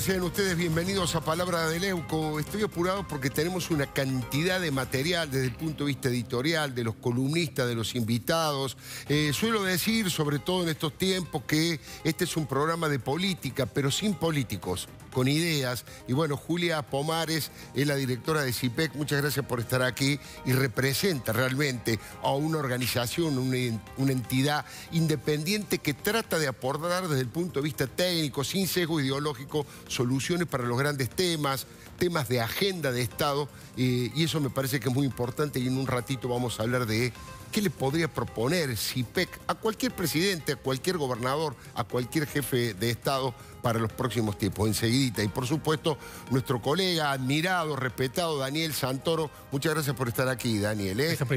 sean ustedes bienvenidos a Palabra de Leuco. Estoy apurado porque tenemos una cantidad de material desde el punto de vista editorial, de los columnistas, de los invitados. Eh, suelo decir, sobre todo en estos tiempos, que este es un programa de política, pero sin políticos con ideas. Y bueno, Julia Pomares es la directora de CIPEC. E muchas gracias por estar aquí y representa realmente a una organización, una, entidad independiente que trata de aportar desde el punto de vista técnico, sin sesgo ideológico, soluciones para los grandes temas, temas de agenda de Estado. Eh, y eso me parece que es muy importante y en un ratito vamos a hablar de ¿qué le podría proponer CIPEC e a cualquier presidente, a cualquier gobernador, a cualquier jefe de Estado para los próximos tiempos, enseguida. Y por supuesto, nuestro colega, admirado, respetado, Daniel Santoro. Muchas gracias por estar aquí, Daniel. ¿eh? Gracias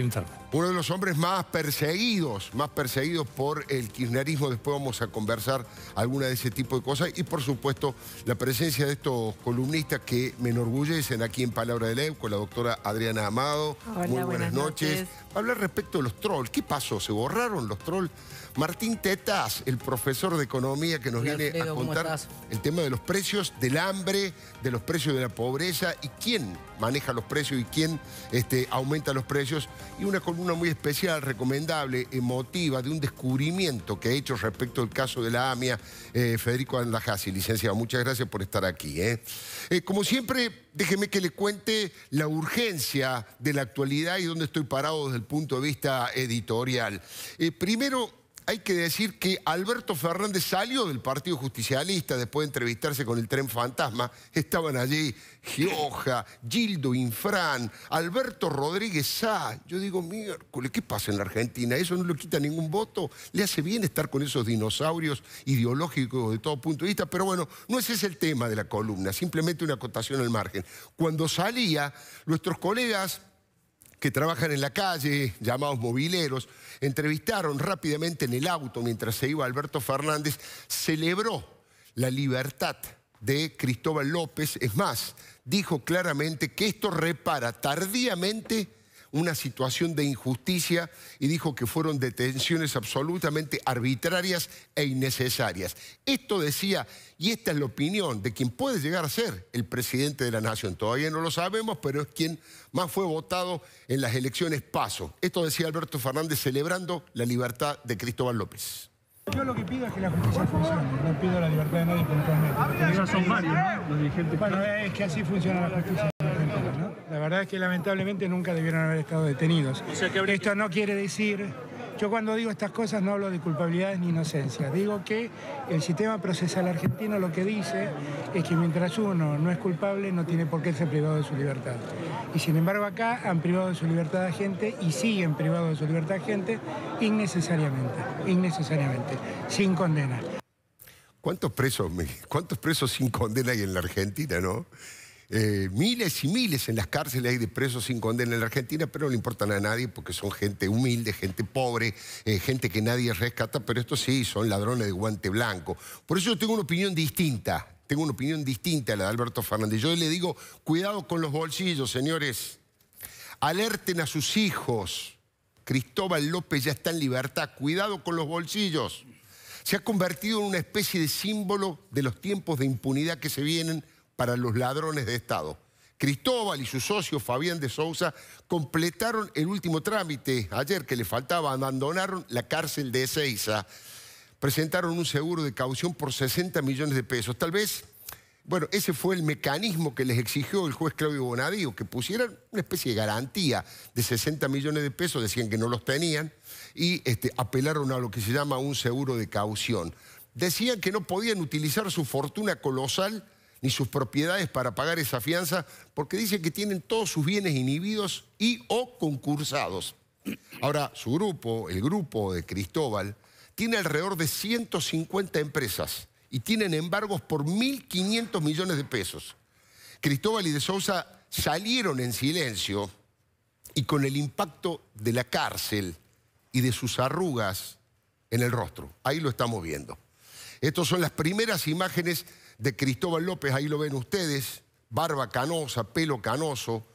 por Uno de los hombres más perseguidos, más perseguidos por el kirchnerismo. Después vamos a conversar alguna de ese tipo de cosas. Y por supuesto, la presencia de estos columnistas que me enorgullecen aquí en Palabra de Leu, con la doctora Adriana Amado. Muy buenas, noches. noches. Hablar respecto de los trolls. ¿Qué pasó? ¿Se borraron los trolls? Martín Tetaz, el profesor de economía que nos viene a contar el tema de los precios del hambre, de los precios de la pobreza y quién maneja los precios y quién este, aumenta los precios. Y una columna muy especial, recomendable, emotiva, de un descubrimiento que ha hecho respecto al caso de la AMIA, eh, Federico Andajasi. Licenciado, muchas gracias por estar aquí. ¿eh? Eh, como siempre, déjeme que le cuente la urgencia de la actualidad y dónde estoy parado desde el punto de vista editorial. primero, hay que decir que Alberto Fernández salió del Partido Justicialista después de entrevistarse con el Tren Fantasma. Estaban allí Gioja, Gildo Infran, Alberto Rodríguez Sá. Yo digo, miércoles, ¿qué pasa en la Argentina? ¿Eso no le quita ningún voto? ¿Le hace bien estar con esos dinosaurios ideológicos de todo punto de vista? Pero bueno, no ese es el tema de la columna, simplemente una acotación al margen. Cuando salía, nuestros colegas que trabajan en la calle, llamados mobileros, entrevistaron rápidamente en el auto mientras se iba Alberto Fernández, celebró la libertad de Cristóbal López. Es más, dijo claramente que esto repara tardíamente una situación de injusticia y dijo que fueron detenciones absolutamente arbitrarias e innecesarias. Esto decía, y esta es la opinión de quien puede llegar a ser el presidente de la nación. Todavía no lo sabemos, pero es quien más fue votado en las elecciones paso. Esto decía Alberto Fernández celebrando la libertad de Cristóbal López. Yo lo que pido es que la justicia funcione, no pido la libertad de nadie puntualmente. son Bueno, es que así funciona la justicia. La verdad es que lamentablemente nunca debieron haber estado detenidos. Esto no quiere decir, yo cuando digo estas cosas no hablo de culpabilidades ni inocencia. digo que el sistema procesal argentino lo que dice es que mientras uno no es culpable no tiene por qué ser privado de su libertad. Y sin embargo acá han privado de su libertad a gente y siguen privado de su libertad a gente innecesariamente, innecesariamente, sin condena. ¿Cuántos presos, cuántos presos sin condena hay en la Argentina, no? Eh, miles y miles en las cárceles hay de presos sin condena en la Argentina, pero no le importan a nadie porque son gente humilde, gente pobre, eh, gente que nadie rescata, pero estos sí, son ladrones de guante blanco. Por eso yo tengo una opinión distinta, tengo una opinión distinta a la de Alberto Fernández. Yo le digo, cuidado con los bolsillos, señores. Alerten a sus hijos. Cristóbal López ya está en libertad. Cuidado con los bolsillos. Se ha convertido en una especie de símbolo de los tiempos de impunidad que se vienen para los ladrones de Estado. Cristóbal y su socio Fabián de Sousa completaron el último trámite ayer que le faltaba, abandonaron la cárcel de Ezeiza, presentaron un seguro de caución por 60 millones de pesos. Tal vez, bueno, ese fue el mecanismo que les exigió el juez Claudio Bonadío, que pusieran una especie de garantía de 60 millones de pesos, decían que no los tenían, y este, apelaron a lo que se llama un seguro de caución. Decían que no podían utilizar su fortuna colosal ni sus propiedades para pagar esa fianza porque dice que tienen todos sus bienes inhibidos y o concursados. Ahora, su grupo, el grupo de Cristóbal, tiene alrededor de 150 empresas y tienen embargos por 1.500 millones de pesos. Cristóbal y de Sousa salieron en silencio y con el impacto de la cárcel y de sus arrugas en el rostro. Ahí lo estamos viendo. Estas son las primeras imágenes de Cristóbal López, ahí lo ven ustedes, barba canosa, pelo canoso,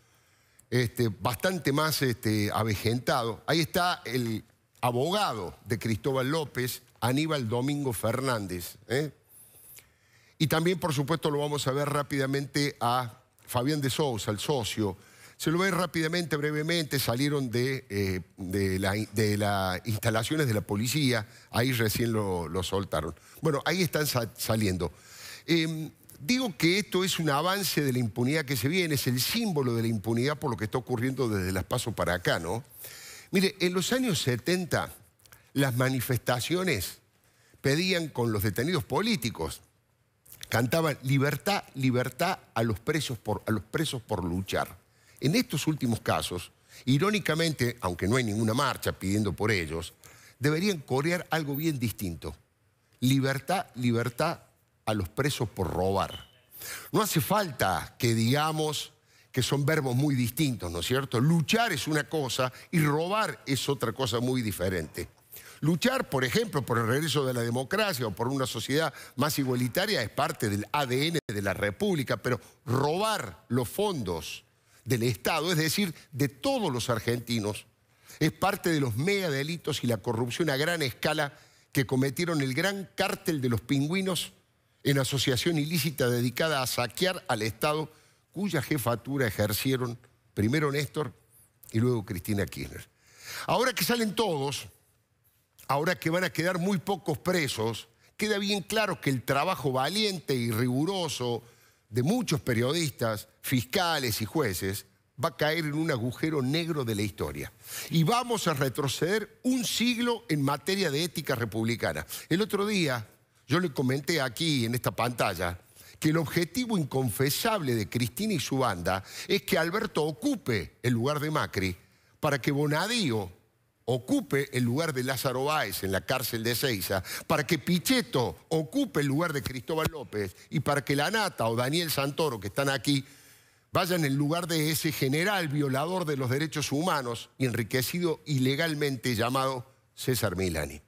este, bastante más este, avejentado. Ahí está el abogado de Cristóbal López, Aníbal Domingo Fernández. ¿eh? Y también, por supuesto, lo vamos a ver rápidamente a Fabián de Souza el socio. Se lo ve rápidamente, brevemente, salieron de, eh, de las instalaciones de la policía, ahí recién lo, lo soltaron. Bueno, ahí están saliendo. Em, digo que esto es un avance de la impunidad que se viene, es el símbolo de la impunidad por lo que está ocurriendo desde las pasos para acá, ¿no? Mire, en los años 70 las manifestaciones pedían con los detenidos políticos, cantaban libertad, libertad a los presos por, a los presos por luchar. En estos últimos casos, irónicamente, aunque no hay ninguna marcha pidiendo por ellos, deberían corear algo bien distinto. Libertad, libertad a los presos por robar. No hace falta que digamos que son verbos muy distintos, ¿no es cierto? Luchar es una cosa y robar es otra cosa muy diferente. Luchar, por ejemplo, por el regreso de la democracia o por una sociedad más igualitaria es parte del ADN de la República, pero robar los fondos del Estado, es decir, de todos los argentinos, es parte de los mega delitos y la corrupción a gran escala que cometieron el gran cártel de los pingüinos en asociación ilícita dedicada a saquear al Estado, cuya jefatura ejercieron primero Néstor y luego Cristina Kirchner. Ahora que salen todos, ahora que van a quedar muy pocos presos, queda bien claro que el trabajo valiente y riguroso de muchos periodistas, fiscales y jueces va a caer en un agujero negro de la historia. Y vamos a retroceder un siglo en materia de ética republicana. El otro día, yo le comenté aquí en esta pantalla que el objetivo inconfesable de Cristina y su banda es que Alberto ocupe el lugar de Macri para que Bonadío ocupe el lugar de Lázaro Báez en la cárcel de Ceiza, para que Pichetto ocupe el lugar de Cristóbal López y para que Lanata o Daniel Santoro, que están aquí, vayan en lugar de ese general violador de los derechos humanos y enriquecido ilegalmente llamado César Milani.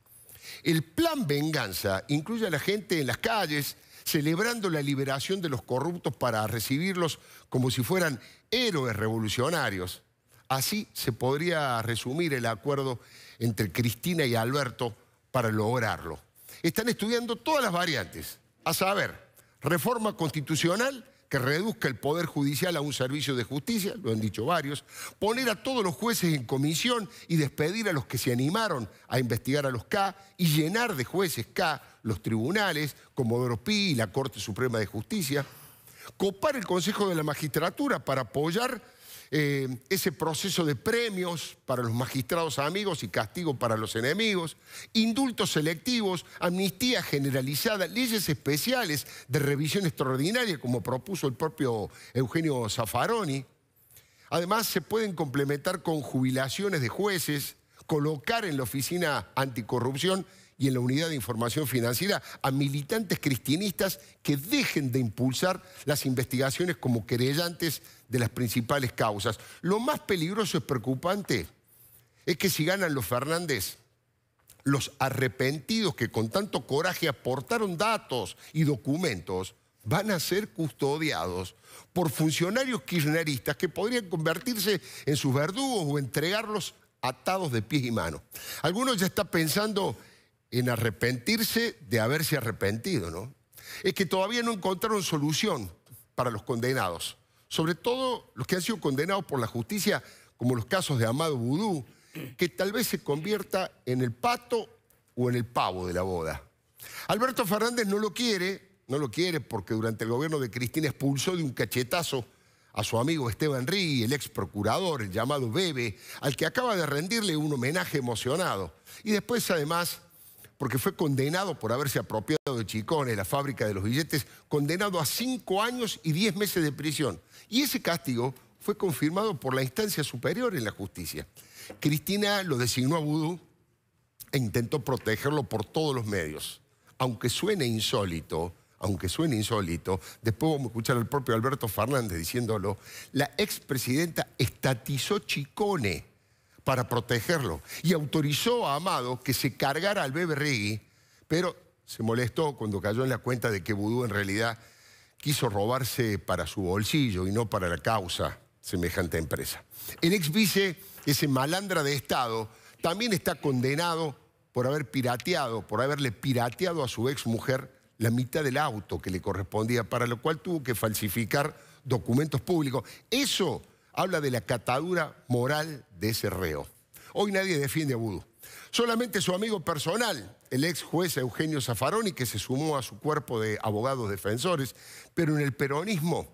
El plan venganza incluye a la gente en las calles celebrando la liberación de los corruptos para recibirlos como si fueran héroes revolucionarios. Así se podría resumir el acuerdo entre Cristina y Alberto para lograrlo. Están estudiando todas las variantes, a saber, reforma constitucional que reduzca el poder judicial a un servicio de justicia, lo han dicho varios, poner a todos los jueces en comisión y despedir a los que se animaron a investigar a los K y llenar de jueces K los tribunales, Comodoro Pi y la Corte Suprema de Justicia, copar el Consejo de la Magistratura para apoyar eh, ese proceso de premios para los magistrados amigos y castigo para los enemigos, indultos selectivos, amnistía generalizada, leyes especiales de revisión extraordinaria, como propuso el propio Eugenio Zaffaroni. Además, se pueden complementar con jubilaciones de jueces, colocar en la Oficina Anticorrupción y en la Unidad de Información Financiera a militantes cristianistas que dejen de impulsar las investigaciones como querellantes de las principales causas. Lo más peligroso y preocupante es que si ganan los Fernández, los arrepentidos que con tanto coraje aportaron datos y documentos van a ser custodiados por funcionarios kirchneristas que podrían convertirse en sus verdugos o entregarlos atados de pies y manos. Algunos ya están pensando en arrepentirse de haberse arrepentido, ¿no? Es que todavía no encontraron solución para los condenados sobre todo los que han sido condenados por la justicia, como los casos de Amado Vudú, que tal vez se convierta en el pato o en el pavo de la boda. Alberto Fernández no lo quiere, no lo quiere porque durante el gobierno de Cristina expulsó de un cachetazo a su amigo Esteban Rí, el ex procurador, el llamado Bebe, al que acaba de rendirle un homenaje emocionado. Y después, además, porque fue condenado por haberse apropiado Chicone, la fábrica de los billetes, condenado a cinco años y diez meses de prisión. Y ese castigo fue confirmado por la instancia superior en la justicia. Cristina lo designó a Vudú e intentó protegerlo por todos los medios. Aunque suene insólito, aunque suene insólito, después vamos a escuchar al propio Alberto Fernández diciéndolo, la expresidenta estatizó Chicone para protegerlo y autorizó a Amado que se cargara al bebé Regui, pero se molestó cuando cayó en la cuenta de que Vudú en realidad quiso robarse para su bolsillo y no para la causa semejante empresa. El ex ese malandra de Estado, también está condenado por haber pirateado, por haberle pirateado a su ex mujer la mitad del auto que le correspondía, para lo cual tuvo que falsificar documentos públicos. Eso habla de la catadura moral de ese reo. Hoy nadie defiende a Vudú. Solamente su amigo personal, el ex juez Eugenio Zaffaroni, que se sumó a su cuerpo de abogados defensores, pero en el peronismo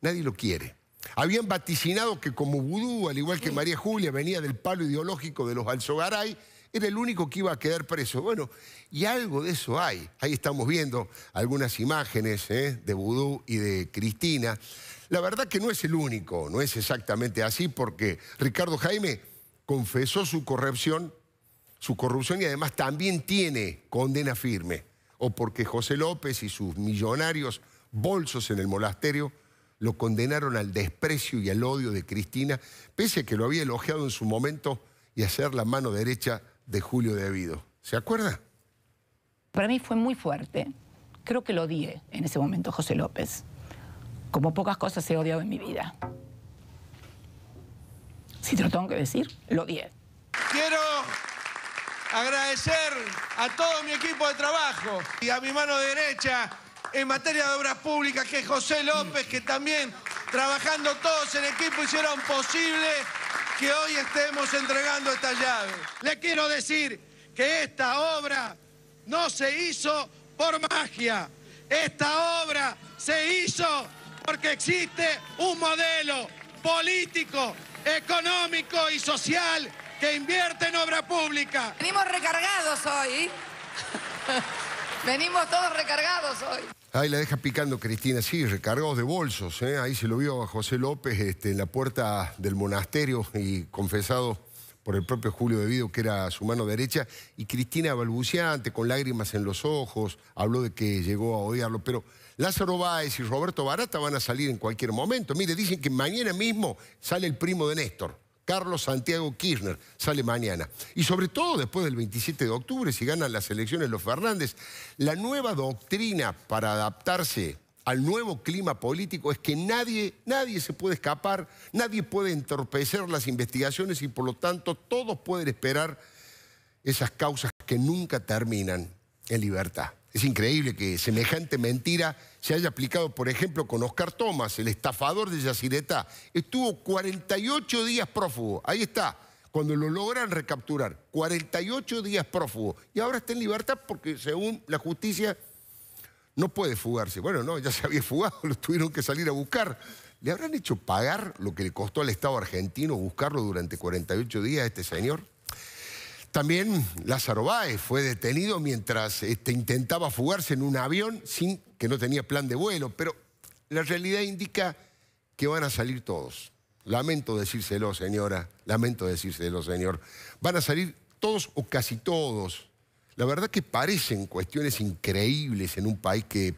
nadie lo quiere. Habían vaticinado que como Vudú, al igual que María Julia, venía del palo ideológico de los Alzogaray, era el único que iba a quedar preso. Bueno, y algo de eso hay. Ahí estamos viendo algunas imágenes ¿eh? de Vudú y de Cristina. La verdad que no es el único, no es exactamente así, porque Ricardo Jaime confesó su corrupción su corrupción y además también tiene condena firme, o porque José López y sus millonarios bolsos en el monasterio lo condenaron al desprecio y al odio de Cristina, pese a que lo había elogiado en su momento y a ser la mano derecha de Julio De ¿Se acuerda? Para mí fue muy fuerte. Creo que lo odié en ese momento, José López. Como pocas cosas he odiado en mi vida. Si te lo tengo que decir, lo odié. Quiero agradecer a todo mi equipo de trabajo y a mi mano derecha en materia de obras públicas, que es José López, que también trabajando todos en equipo hicieron posible que hoy estemos entregando esta llave. Le quiero decir que esta obra no se hizo por magia, esta obra se hizo porque existe un modelo político, económico y social que invierte en obra pública. Venimos recargados hoy. Venimos todos recargados hoy. Ahí la deja picando Cristina, sí, recargados de bolsos. ¿eh? Ahí se lo vio a José López este, en la puerta del monasterio y confesado por el propio Julio De Vido, que era su mano derecha, y Cristina balbuceante, con lágrimas en los ojos, habló de que llegó a odiarlo, pero Lázaro Báez y Roberto Barata van a salir en cualquier momento. Mire, dicen que mañana mismo sale el primo de Néstor. Carlos Santiago Kirchner. Sale mañana. Y sobre todo después del 27 de octubre, si ganan las elecciones los Fernández, la nueva doctrina para adaptarse al nuevo clima político es que nadie, nadie se puede escapar, nadie puede entorpecer las investigaciones y por lo tanto todos pueden esperar esas causas que nunca terminan en libertad. Es increíble que semejante mentira se haya aplicado, por ejemplo, con Oscar Tomás, el estafador de Yacyretá. Estuvo 48 días prófugo, ahí está, cuando lo logran recapturar, 48 días prófugo. Y ahora está en libertad porque, según la justicia, no puede fugarse. Bueno, no, ya se había fugado, lo tuvieron que salir a buscar. ¿Le habrán hecho pagar lo que le costó al Estado argentino buscarlo durante 48 días a este señor? También Lázaro Báez fue detenido mientras este, intentaba fugarse en un avión sin que no tenía plan de vuelo, pero la realidad indica que van a salir todos. Lamento decírselo, señora, lamento decírselo, señor. Van a salir todos o casi todos. La verdad que parecen cuestiones increíbles en un país que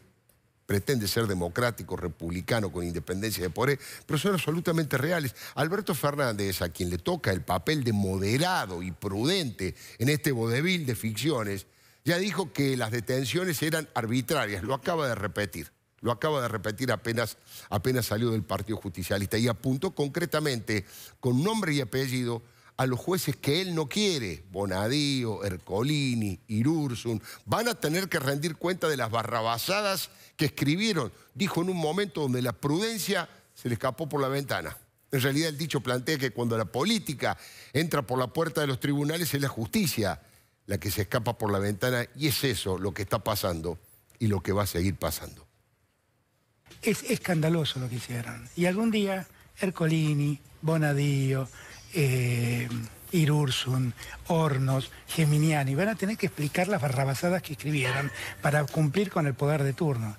pretende ser democrático, republicano, con independencia de poder, pero son absolutamente reales. Alberto Fernández, a quien le toca el papel de moderado y prudente en este vodevil de ficciones, ya dijo que las detenciones eran arbitrarias, lo acaba de repetir. Lo acaba de repetir apenas, apenas salió del Partido Justicialista y apuntó concretamente, con nombre y apellido, a los jueces que él no quiere, Bonadío, Ercolini, Irursun, van a tener que rendir cuenta de las barrabasadas que escribieron. Dijo en un momento donde la prudencia se le escapó por la ventana. En realidad el dicho plantea que cuando la política entra por la puerta de los tribunales es la justicia la que se escapa por la ventana y es eso lo que está pasando y lo que va a seguir pasando. Es escandaloso lo que hicieron. Y algún día Ercolini, Bonadío, eh, Irursun, Hornos, Geminiani. Van a tener que explicar las barrabasadas que escribieron para cumplir con el poder de turno.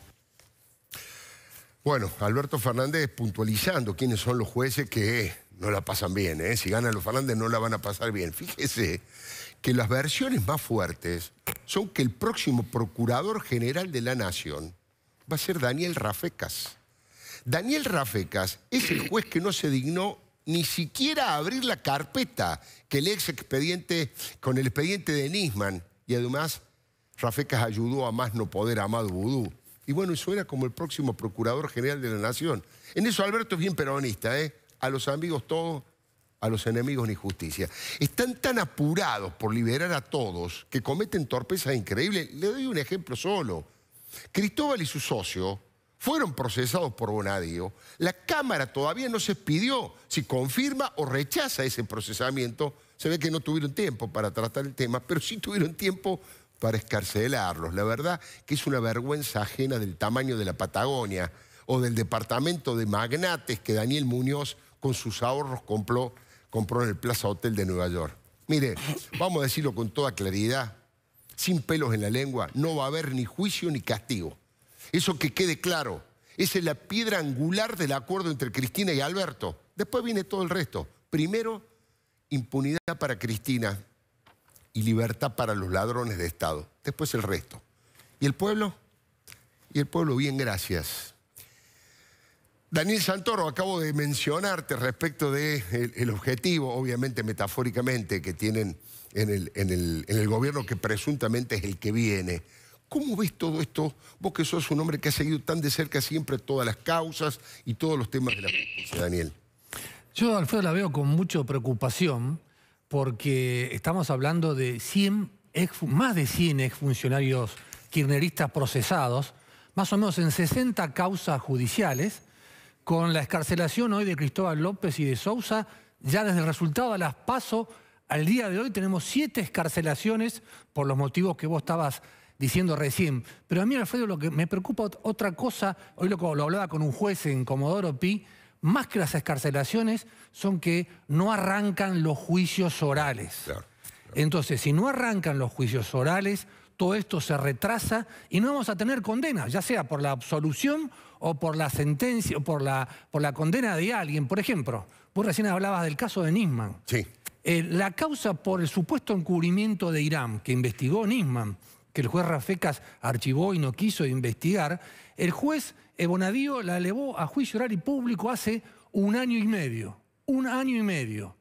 Bueno, Alberto Fernández puntualizando quiénes son los jueces que no la pasan bien. ¿eh? Si ganan los Fernández no la van a pasar bien. Fíjese que las versiones más fuertes son que el próximo Procurador General de la Nación va a ser Daniel Rafecas. Daniel Rafecas es el juez que no se dignó ni siquiera abrir la carpeta que el ex expediente, con el expediente de Nisman, y además Rafecas ayudó a más no poder a Amado Vudú. Y bueno, eso era como el próximo procurador general de la Nación. En eso Alberto es bien peronista, ¿eh? A los amigos todos, a los enemigos ni justicia. Están tan apurados por liberar a todos que cometen torpezas increíbles. Le doy un ejemplo solo. Cristóbal y su socio, fueron procesados por Bonadío, la Cámara todavía no se pidió si confirma o rechaza ese procesamiento. Se ve que no tuvieron tiempo para tratar el tema, pero sí tuvieron tiempo para escarcelarlos. La verdad que es una vergüenza ajena del tamaño de la Patagonia o del departamento de magnates que Daniel Muñoz con sus ahorros compró, compró en el Plaza Hotel de Nueva York. Mire, vamos a decirlo con toda claridad, sin pelos en la lengua, no va a haber ni juicio ni castigo. Eso que quede claro. Esa es la piedra angular del acuerdo entre Cristina y Alberto. Después viene todo el resto. Primero, impunidad para Cristina y libertad para los ladrones de Estado. Después el resto. ¿Y el pueblo? Y el pueblo, bien, gracias. Daniel Santoro, acabo de mencionarte respecto del de el objetivo, obviamente metafóricamente, que tienen en el, en el gobierno que presuntamente es el que viene. ¿Cómo ves todo esto? Vos que sos un hombre que ha seguido tan de cerca siempre todas las causas y todos los temas de la justicia, Daniel. Yo, Alfredo, la veo con mucha preocupación porque estamos hablando de 100 más de 100 exfuncionarios kirchneristas procesados, más o menos en 60 causas judiciales, con la escarcelación hoy de Cristóbal López y de Sousa, ya desde el resultado a las PASO, al día de hoy tenemos siete escarcelaciones por los motivos que vos estabas diciendo recién. Pero a mí, Alfredo, lo que me preocupa otra cosa, hoy lo, lo hablaba con un juez en Comodoro Pi, más que las escarcelaciones, son que no arrancan los juicios orales. Entonces, si no arrancan los juicios orales, todo esto se retrasa y no vamos a tener condenas, ya sea por la absolución o por la sentencia, o por la, por la condena de alguien. Por ejemplo, vos recién hablabas del caso de Nisman. Sí. Eh, la causa por el supuesto encubrimiento de Irán, que investigó Nisman, que el juez Rafecas archivó y no quiso investigar, el juez Ebonadío la elevó a juicio oral y público hace un año y medio. Un año y medio.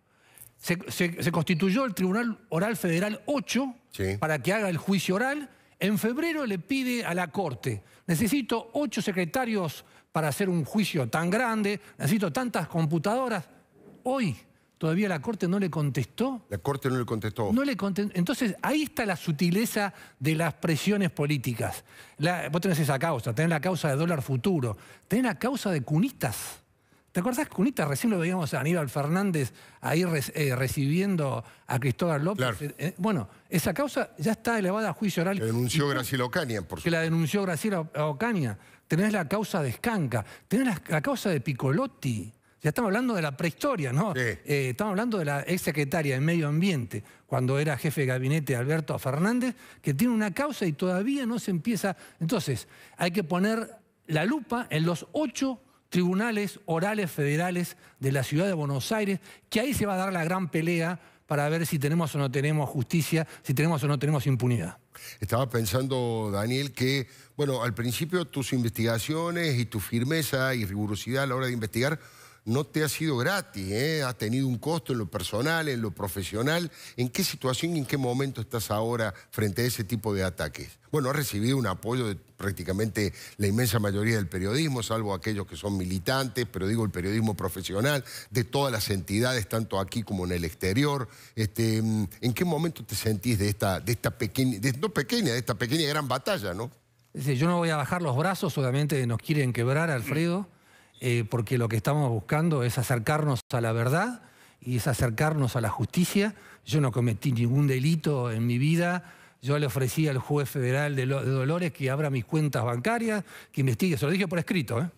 Se, constituyó el Tribunal Oral Federal 8 para que haga el juicio oral. En febrero le pide a la Corte, necesito ocho secretarios para hacer un juicio tan grande, necesito tantas computadoras. Hoy todavía la Corte no le contestó. La Corte no le contestó. No le Entonces, ahí está la sutileza de las presiones políticas. vos tenés esa causa, tenés la causa de dólar futuro, tenés la causa de Cunitas. ¿Te acordás, Cunitas? Recién lo veíamos a Aníbal Fernández ahí eh, recibiendo a Cristóbal López. Eh, eh, bueno, esa causa ya está elevada a juicio oral. Que denunció Graciela Ocaña, por supuesto. Que la denunció Graciela Ocaña. Tenés la causa de Escanca, tenés la, la causa de Picolotti. Ya estamos hablando de la prehistoria, ¿no? Eh, estamos hablando de la exsecretaria de Medio Ambiente, cuando era jefe de gabinete Alberto Fernández, que tiene una causa y todavía no se empieza. Entonces, hay que poner la lupa en los ocho tribunales orales federales de la ciudad de Buenos Aires, que ahí se va a dar la gran pelea para ver si tenemos o no tenemos justicia, si tenemos o no tenemos impunidad. Estaba pensando, Daniel, que, bueno, al principio tus investigaciones y tu firmeza y rigurosidad a la hora de investigar no te ha sido gratis, ¿eh? ha tenido un costo en lo personal, en lo profesional. ¿En qué situación y en qué momento estás ahora frente a ese tipo de ataques? Bueno, has recibido un apoyo de prácticamente la inmensa mayoría del periodismo, salvo aquellos que son militantes, pero digo el periodismo profesional, de todas las entidades, tanto aquí como en el exterior. Este, mm, ¿En qué momento te sentís de esta, de esta pequeña, de, no pequeña, de esta pequeña gran batalla, no? yo no voy a bajar los brazos, obviamente nos quieren quebrar, Alfredo. Eh, porque lo que estamos buscando es acercarnos a la verdad y es acercarnos a la justicia. Yo no cometí ningún delito en mi vida. Yo le ofrecí al juez federal de, Dolores que abra mis cuentas bancarias, que investigue, se lo dije por escrito, ¿eh?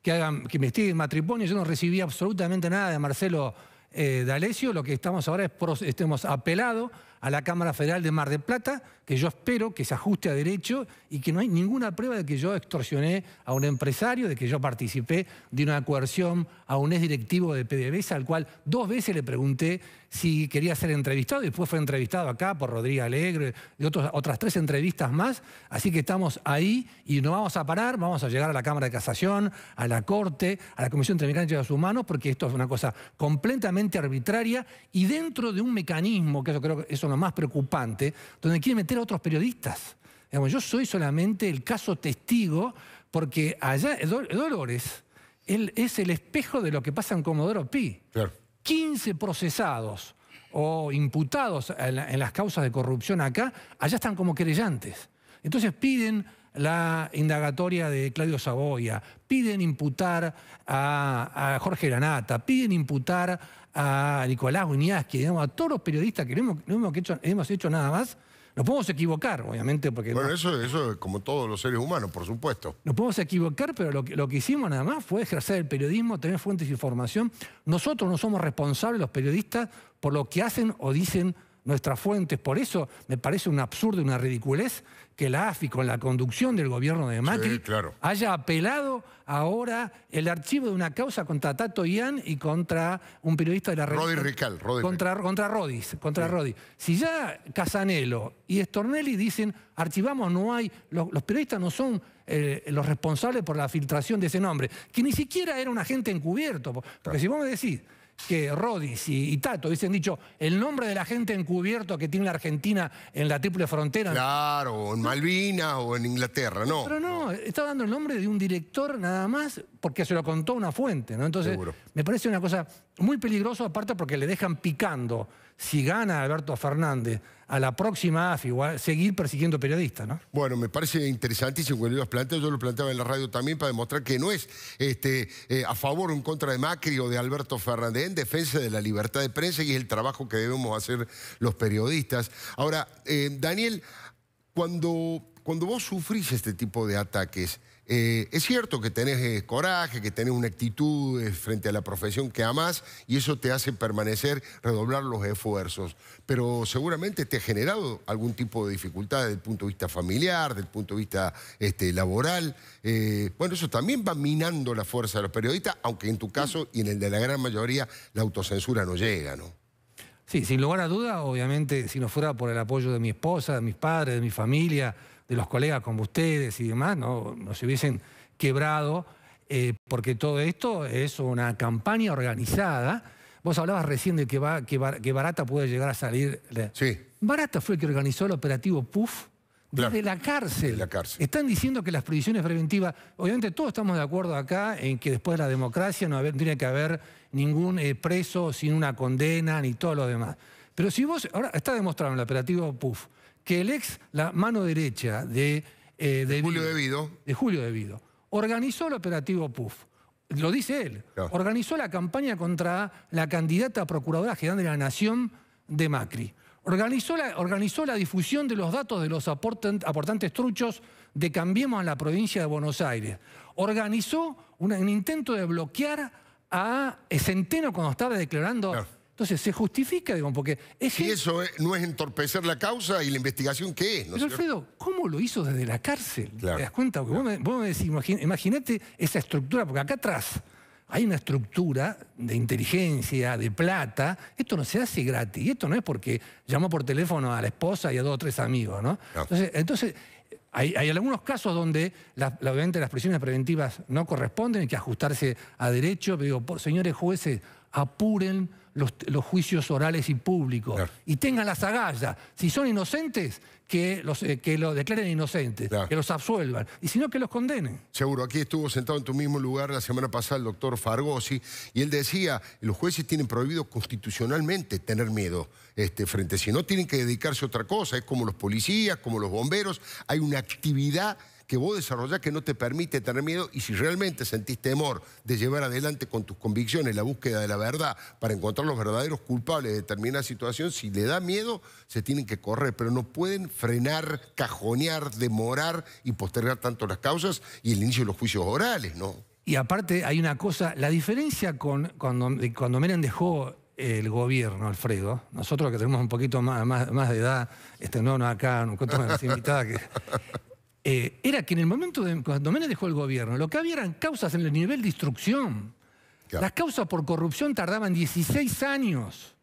Que, hagan, que matrimonio. Yo no recibí absolutamente nada de Marcelo eh, D'Alessio. Lo que estamos ahora es, estemos apelado a la Cámara Federal de Mar del Plata que yo espero que se ajuste a derecho y que no hay ninguna prueba de que yo extorsioné a un empresario, de que yo participé de una coerción a un ex directivo de PDVSA, al cual dos veces le pregunté si quería ser entrevistado y después fue entrevistado acá por Rodríguez Alegre y otras tres entrevistas más. Así que estamos ahí y no vamos a parar, vamos a llegar a la Cámara de Casación, a la Corte, a la Comisión Interamericana de Derechos Humanos, porque esto es una cosa completamente arbitraria y dentro de un mecanismo, que eso creo que eso es lo más preocupante, donde quiere meter otros periodistas. yo soy solamente el caso testigo porque allá Dolores él es el espejo de lo que pasa en Comodoro Pi. 15 procesados o imputados en, las causas de corrupción acá, allá están como querellantes. Entonces piden la indagatoria de Claudio Saboya, piden imputar a, Jorge Granata, piden imputar a Nicolás Uñaski, a todos los periodistas que no no hemos hecho nada más nos podemos equivocar, obviamente, porque... Bueno, eso, es como todos los seres humanos, por supuesto. Nos podemos equivocar, pero lo que, lo que hicimos nada más fue ejercer el periodismo, tener fuentes de información. Nosotros no somos responsables, los periodistas, por lo que hacen o dicen nuestras fuentes. Por eso me parece un absurdo, una ridiculez que la AFI, con la conducción del gobierno de Macri, haya apelado ahora el archivo de una causa contra Tato Ian y contra un periodista de la Red. Rodis Rical, Rodis Contra, contra Rodis, contra Rodis. Si ya Casanelo y Estornelli dicen, archivamos, no hay, los, periodistas no son eh, los responsables por la filtración de ese nombre, que ni siquiera era un agente encubierto. Porque si vos me decís que Rodis y, Tato hubiesen dicho el nombre de la gente encubierto que tiene la Argentina en la triple frontera. Claro, o en Malvinas o en Inglaterra, no. Pero no, está dando el nombre de un director nada más porque se lo contó una fuente, ¿no? Entonces, me parece una cosa muy peligrosa, aparte porque le dejan picando si gana Alberto Fernández a la próxima AFI, a seguir persiguiendo periodistas, ¿no? Bueno, me parece interesante que lo ibas yo lo planteaba en la radio también para demostrar que no es este, eh, a favor o en contra de Macri o de Alberto Fernández, en defensa de la libertad de prensa y es el trabajo que debemos hacer los periodistas. Ahora, eh, Daniel, cuando, cuando vos sufrís este tipo de ataques, eh, es cierto que tenés eh, coraje, que tenés una actitud eh, frente a la profesión que amás y eso te hace permanecer, redoblar los esfuerzos, pero seguramente te ha generado algún tipo de dificultad desde el punto de vista familiar, desde el punto de vista este, laboral. bueno, eso también va minando la fuerza de los periodistas, aunque en tu caso y en el de la gran mayoría la autocensura no llega, ¿no? Sí, sin lugar a duda, obviamente, si no fuera por el apoyo de mi esposa, de mis padres, de mi familia, de los colegas como ustedes y demás, no se hubiesen quebrado, eh, porque todo esto es una campaña organizada. Vos hablabas recién de que, va, que, Barata puede llegar a salir. Sí. Barata fue el que organizó el operativo PUF desde la cárcel. Desde la cárcel. Están diciendo que las previsiones preventivas, obviamente todos estamos de acuerdo acá en que después de la democracia no, tiene que haber ningún eh, preso sin una condena ni todo lo demás. Pero si vos, ahora está demostrado en el operativo PUF, que el ex, la mano derecha de, eh, Julio de, de Julio Vido, organizó el operativo PUF. Lo dice él. Organizó la campaña contra la candidata a procuradora general de la Nación de Macri. Organizó la, organizó la difusión de los datos de los aportantes truchos de Cambiemos a la provincia de Buenos Aires. Organizó un, intento de bloquear a eh, Centeno cuando estaba declarando entonces, se justifica, digamos, porque... Es si eso no es entorpecer la causa y la investigación, ¿qué es? pero, Alfredo, ¿cómo lo hizo desde la cárcel? ¿Te das cuenta? vos, me, decís, imagínate esa estructura, porque acá atrás hay una estructura de inteligencia, de plata. Esto no se hace gratis. Y esto no es porque llamó por teléfono a la esposa y a dos o tres amigos, ¿no? Entonces, hay, algunos casos donde obviamente las prisiones preventivas no corresponden, hay que ajustarse a derecho. Pero digo, señores jueces, apuren los, juicios orales y públicos y tengan las agallas. Si son inocentes, que los, eh, que lo declaren inocentes, que los absuelvan, y si no, que los condenen. Seguro, aquí estuvo sentado en tu mismo lugar la semana pasada el doctor Fargosi, y él decía, los jueces tienen prohibido constitucionalmente tener miedo este, frente, si no tienen que dedicarse a otra cosa, es como los policías, como los bomberos, hay una actividad que vos desarrollás que no te permite tener miedo y si realmente sentís temor de llevar adelante con tus convicciones la búsqueda de la verdad para encontrar los verdaderos culpables de determinada situación, si le da miedo, se tienen que correr, pero no pueden frenar, cajonear, demorar y postergar tanto las causas y el inicio de los juicios orales, ¿no? Y aparte hay una cosa, la diferencia con cuando, cuando Menem dejó el gobierno, Alfredo, nosotros que tenemos un poquito más, más, de edad, este, no, no acá, no cuento las invitadas que eh, era que en el momento de cuando Menem dejó el gobierno, lo que había eran causas en el nivel de instrucción. Las causas por corrupción tardaban 16 años.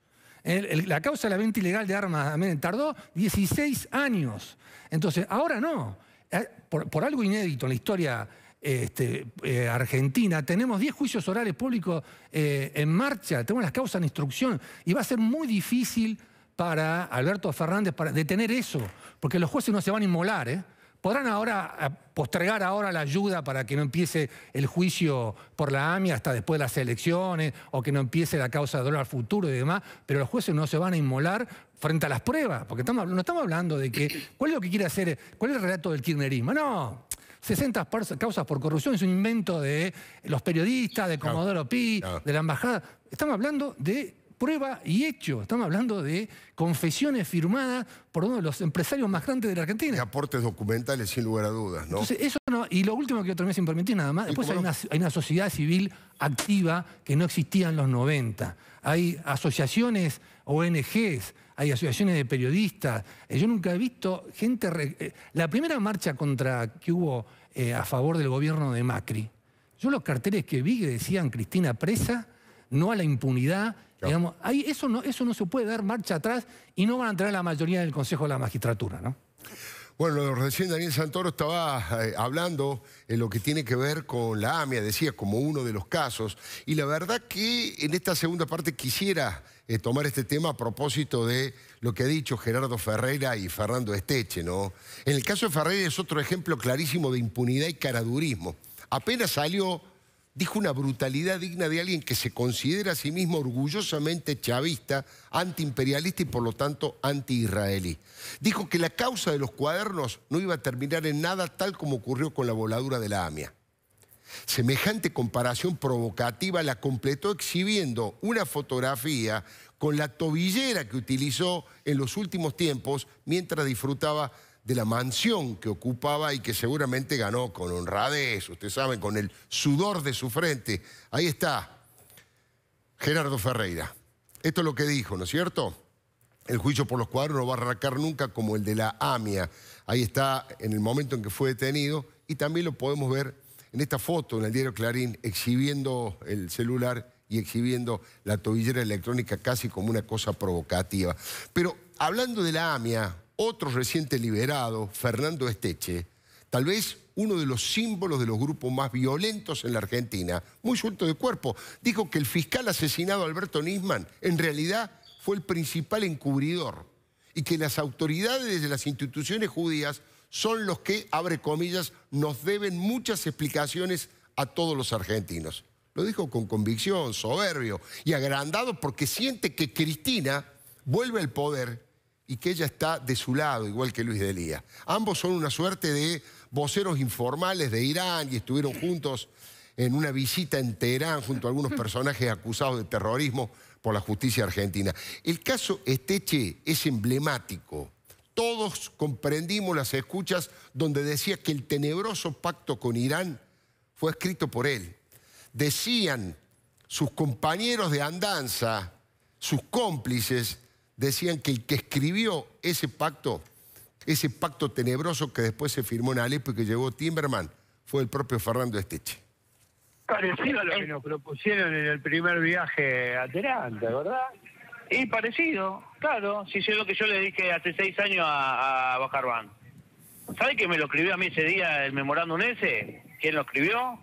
la causa de la venta ilegal de armas a Menem tardó 16 años. Entonces, ahora no. Eh, por, algo inédito en la historia este, eh, Argentina, tenemos 10 juicios orales públicos en marcha, tenemos las causas en instrucción y va a ser muy difícil para Alberto Fernández para detener eso, porque los jueces no se van a inmolar, ¿eh? ¿Podrán ahora eh, postergar ahora la ayuda para que no empiece el juicio por la AMI hasta después de las elecciones o que no empiece la causa de dolor al futuro y demás? Pero los jueces no se van a inmolar frente a las pruebas, porque no estamos hablando de que, ¿cuál es lo que quiere hacer? ¿Cuál es el relato del kirchnerismo? No, 60 causas por corrupción es un invento de los periodistas, de Comodoro Pi, de la embajada. Estamos hablando de prueba y hecho. Estamos hablando de confesiones firmadas por uno de los empresarios más grandes de la Argentina. Y aportes documentales, sin lugar a dudas, ¿no? eso y lo último que terminé sin permitir nada más, después hay, una, sociedad civil activa que no existía en los 90. Hay asociaciones, ONGs, hay asociaciones de periodistas. Eh, yo nunca he visto gente... Eh, la primera marcha contra que hubo eh, a favor del gobierno de Macri, yo los carteles que vi que decían Cristina presa no a la impunidad. Digamos, ahí, eso, no, eso no se puede dar marcha atrás y no van a entrar la mayoría del Consejo de la Magistratura. ¿no? Bueno, recién Daniel Santoro estaba eh, hablando en lo que tiene que ver con la AMIA, decía, como uno de los casos. Y la verdad que en esta segunda parte quisiera eh, tomar este tema a propósito de lo que ha dicho Gerardo Ferreira y Fernando Esteche, ¿no? En el caso de Ferreira es otro ejemplo clarísimo de impunidad y caradurismo. Apenas salió dijo una brutalidad digna de alguien que se considera a sí mismo orgullosamente chavista, antiimperialista y por lo tanto antiisraelí. Dijo que la causa de los cuadernos no iba a terminar en nada tal como ocurrió con la voladura de la AMIA. Semejante comparación provocativa la completó exhibiendo una fotografía con la tobillera que utilizó en los últimos tiempos mientras disfrutaba de la mansión que ocupaba y que seguramente ganó con honradez, ustedes saben, con el sudor de su frente. Ahí está Gerardo Ferreira. Esto es lo que dijo, ¿no es cierto? El juicio por los cuadros no va a arrancar nunca como el de la AMIA. Ahí está en el momento en que fue detenido y también lo podemos ver en esta foto en el diario Clarín exhibiendo el celular y exhibiendo la tobillera electrónica casi como una cosa provocativa. Pero hablando de la AMIA, otro reciente liberado, Fernando Esteche, tal vez uno de los símbolos de los grupos más violentos en la Argentina, muy suelto de cuerpo, dijo que el fiscal asesinado Alberto Nisman en realidad fue el principal encubridor y que las autoridades de las instituciones judías son los que, abre comillas, nos deben muchas explicaciones a todos los argentinos. Lo dijo con convicción, soberbio y agrandado porque siente que Cristina vuelve al poder y que ella está de su lado, igual que Luis Delía. Ambos son una suerte de voceros informales de Irán y estuvieron juntos en una visita en Teherán junto a algunos personajes acusados de terrorismo por la justicia argentina. El caso Esteche es emblemático. Todos comprendimos las escuchas donde decía que el tenebroso pacto con Irán fue escrito por él. Decían sus compañeros de andanza, sus cómplices, decían que el que escribió ese pacto, ese pacto tenebroso que después se firmó en Alepo y que llegó Timberman, fue el propio Fernando Esteche. Parecido a lo que nos propusieron en el primer viaje a Terán, ¿verdad? Y parecido, claro, si sí, lo que yo le dije hace seis años a, a Bajarban. ¿Sabe que me lo escribió a mí ese día el memorándum ese? ¿Quién lo escribió?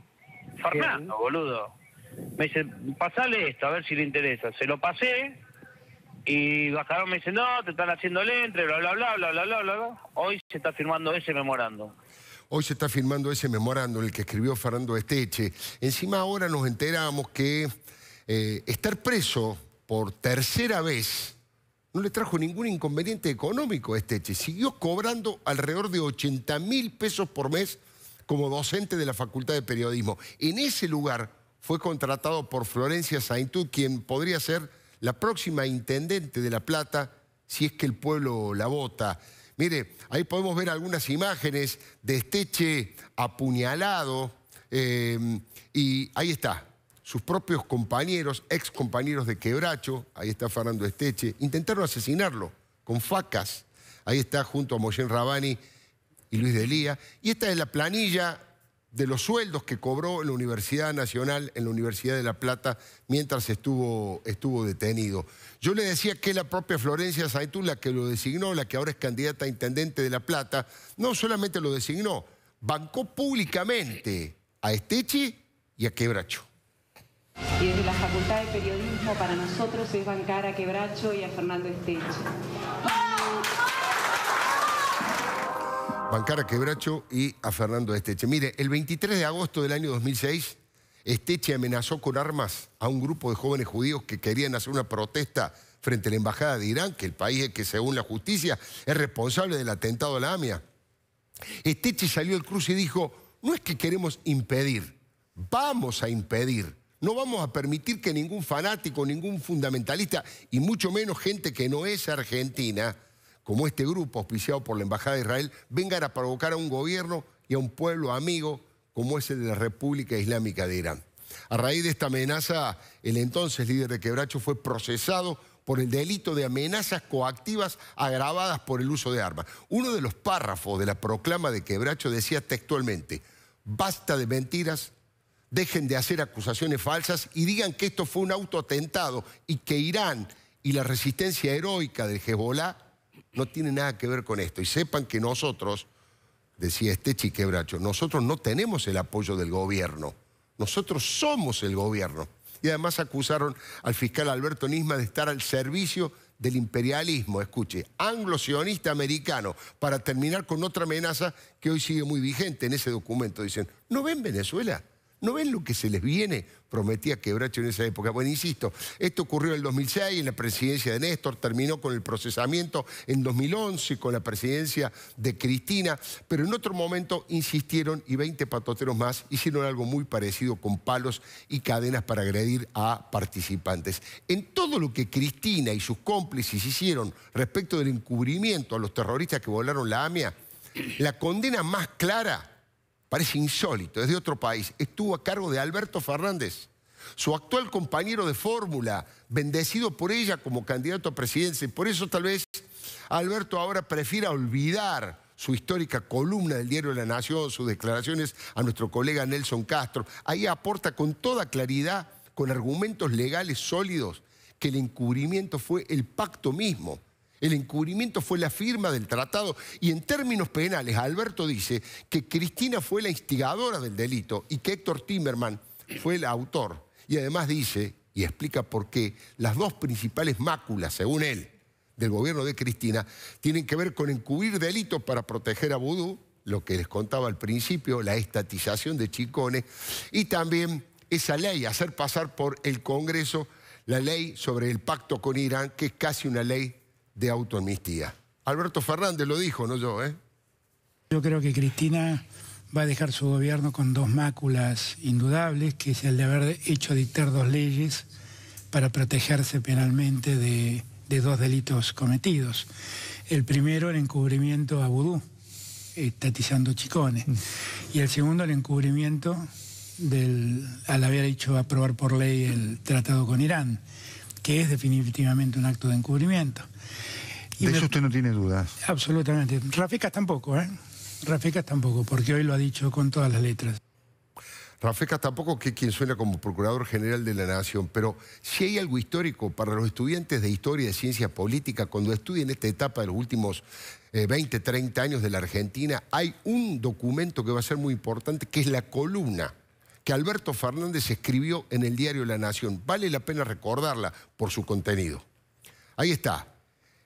Fernando, boludo. Me dice, pasale esto, a ver si le interesa. Se lo pasé, y Bajaron me dice, no, te están haciendo entre, bla, bla, bla, bla, bla, bla, bla. Hoy se está firmando ese memorando. Hoy se está firmando ese memorando, el que escribió Fernando Esteche. Encima ahora nos enteramos que eh, estar preso por tercera vez no le trajo ningún inconveniente económico a Esteche. Siguió cobrando alrededor de 80 mil pesos por mes como docente de la Facultad de Periodismo. En ese lugar fue contratado por Florencia Saintud, quien podría ser la próxima intendente de La Plata, si es que el pueblo la vota. Mire, ahí podemos ver algunas imágenes de Esteche apuñalado eh, y ahí está, sus propios compañeros, ex compañeros de Quebracho, ahí está Fernando Esteche, intentaron asesinarlo con facas. Ahí está junto a Moyen Rabani y Luis Delía. Y esta es la planilla de los sueldos que cobró en la Universidad Nacional, en la Universidad de La Plata, mientras estuvo, estuvo detenido. Yo le decía que la propia Florencia Saitú, la que lo designó, la que ahora es candidata a intendente de La Plata, no solamente lo designó, bancó públicamente a Estechi y a Quebracho. Y desde la Facultad de Periodismo para nosotros es bancar a Quebracho y a Fernando Estechi. ...Bancara Quebracho y a Fernando Esteche. Mire, el 23 de agosto del año 2006, Esteche amenazó con armas a un grupo de jóvenes judíos que querían hacer una protesta frente a la Embajada de Irán, que el país es que, según la justicia, es responsable del atentado a la AMIA. Esteche salió del cruce y dijo, no es que queremos impedir, vamos a impedir. No vamos a permitir que ningún fanático, ningún fundamentalista, y mucho menos gente que no es argentina, como este grupo auspiciado por la Embajada de Israel, vengan a provocar a un gobierno y a un pueblo amigo como es el de la República Islámica de Irán. A raíz de esta amenaza, el entonces líder de Quebracho fue procesado por el delito de amenazas coactivas agravadas por el uso de armas. Uno de los párrafos de la proclama de Quebracho decía textualmente, basta de mentiras, dejen de hacer acusaciones falsas y digan que esto fue un autoatentado y que Irán y la resistencia heroica del Hezbollah no tiene nada que ver con esto. Y sepan que nosotros, decía este chiquebracho, nosotros no tenemos el apoyo del gobierno, nosotros somos el gobierno. Y además acusaron al fiscal Alberto Nisma de estar al servicio del imperialismo, escuche, anglo americano, para terminar con otra amenaza que hoy sigue muy vigente en ese documento. Dicen, ¿no ven Venezuela? ¿No ven lo que se les viene? prometía quebracho en esa época. Bueno, insisto, esto ocurrió en el 2006, en la presidencia de Néstor, terminó con el procesamiento en 2011, con la presidencia de Cristina, pero en otro momento insistieron y 20 patoteros más hicieron algo muy parecido con palos y cadenas para agredir a participantes. En todo lo que Cristina y sus cómplices hicieron respecto del encubrimiento a los terroristas que volaron la AMIA, la condena más clara parece insólito, es de otro país, estuvo a cargo de Alberto Fernández, su actual compañero de fórmula, bendecido por ella como candidato a presidencia. Y por eso tal vez Alberto ahora prefiera olvidar su histórica columna del diario La Nación, sus declaraciones a nuestro colega Nelson Castro. Ahí aporta con toda claridad, con argumentos legales sólidos, que el encubrimiento fue el pacto mismo el encubrimiento fue la firma del tratado y en términos penales Alberto dice que Cristina fue la instigadora del delito y que Héctor Timerman fue el autor. Y además dice, y explica por qué, las dos principales máculas, según él, del gobierno de Cristina, tienen que ver con encubrir delitos para proteger a Vudú, lo que les contaba al principio, la estatización de chicones y también esa ley, hacer pasar por el Congreso la ley sobre el pacto con Irán, que es casi una ley de autoamnistía. Alberto Fernández lo dijo, no yo, ¿eh? Yo creo que Cristina va a dejar su gobierno con dos máculas indudables, que es el de haber hecho dictar dos leyes para protegerse penalmente de, dos delitos cometidos. El primero, el encubrimiento a Vudú, estatizando eh, chicones. Y el segundo, el encubrimiento del, al haber hecho aprobar por ley el tratado con Irán es definitivamente un acto de encubrimiento. Y de eso usted no tiene dudas. Absolutamente. Rafecas tampoco, ¿eh? Rafecas tampoco, porque hoy lo ha dicho con todas las letras. Rafecas tampoco, que quien suena como Procurador General de la Nación, pero si hay algo histórico para los estudiantes de Historia y de Ciencia Política, cuando estudien esta etapa de los últimos 20, eh, 30 años de la Argentina, hay un documento que va a ser muy importante, que es la columna Alberto Fernández escribió en el diario La Nación. Vale la pena recordarla por su contenido. Ahí está.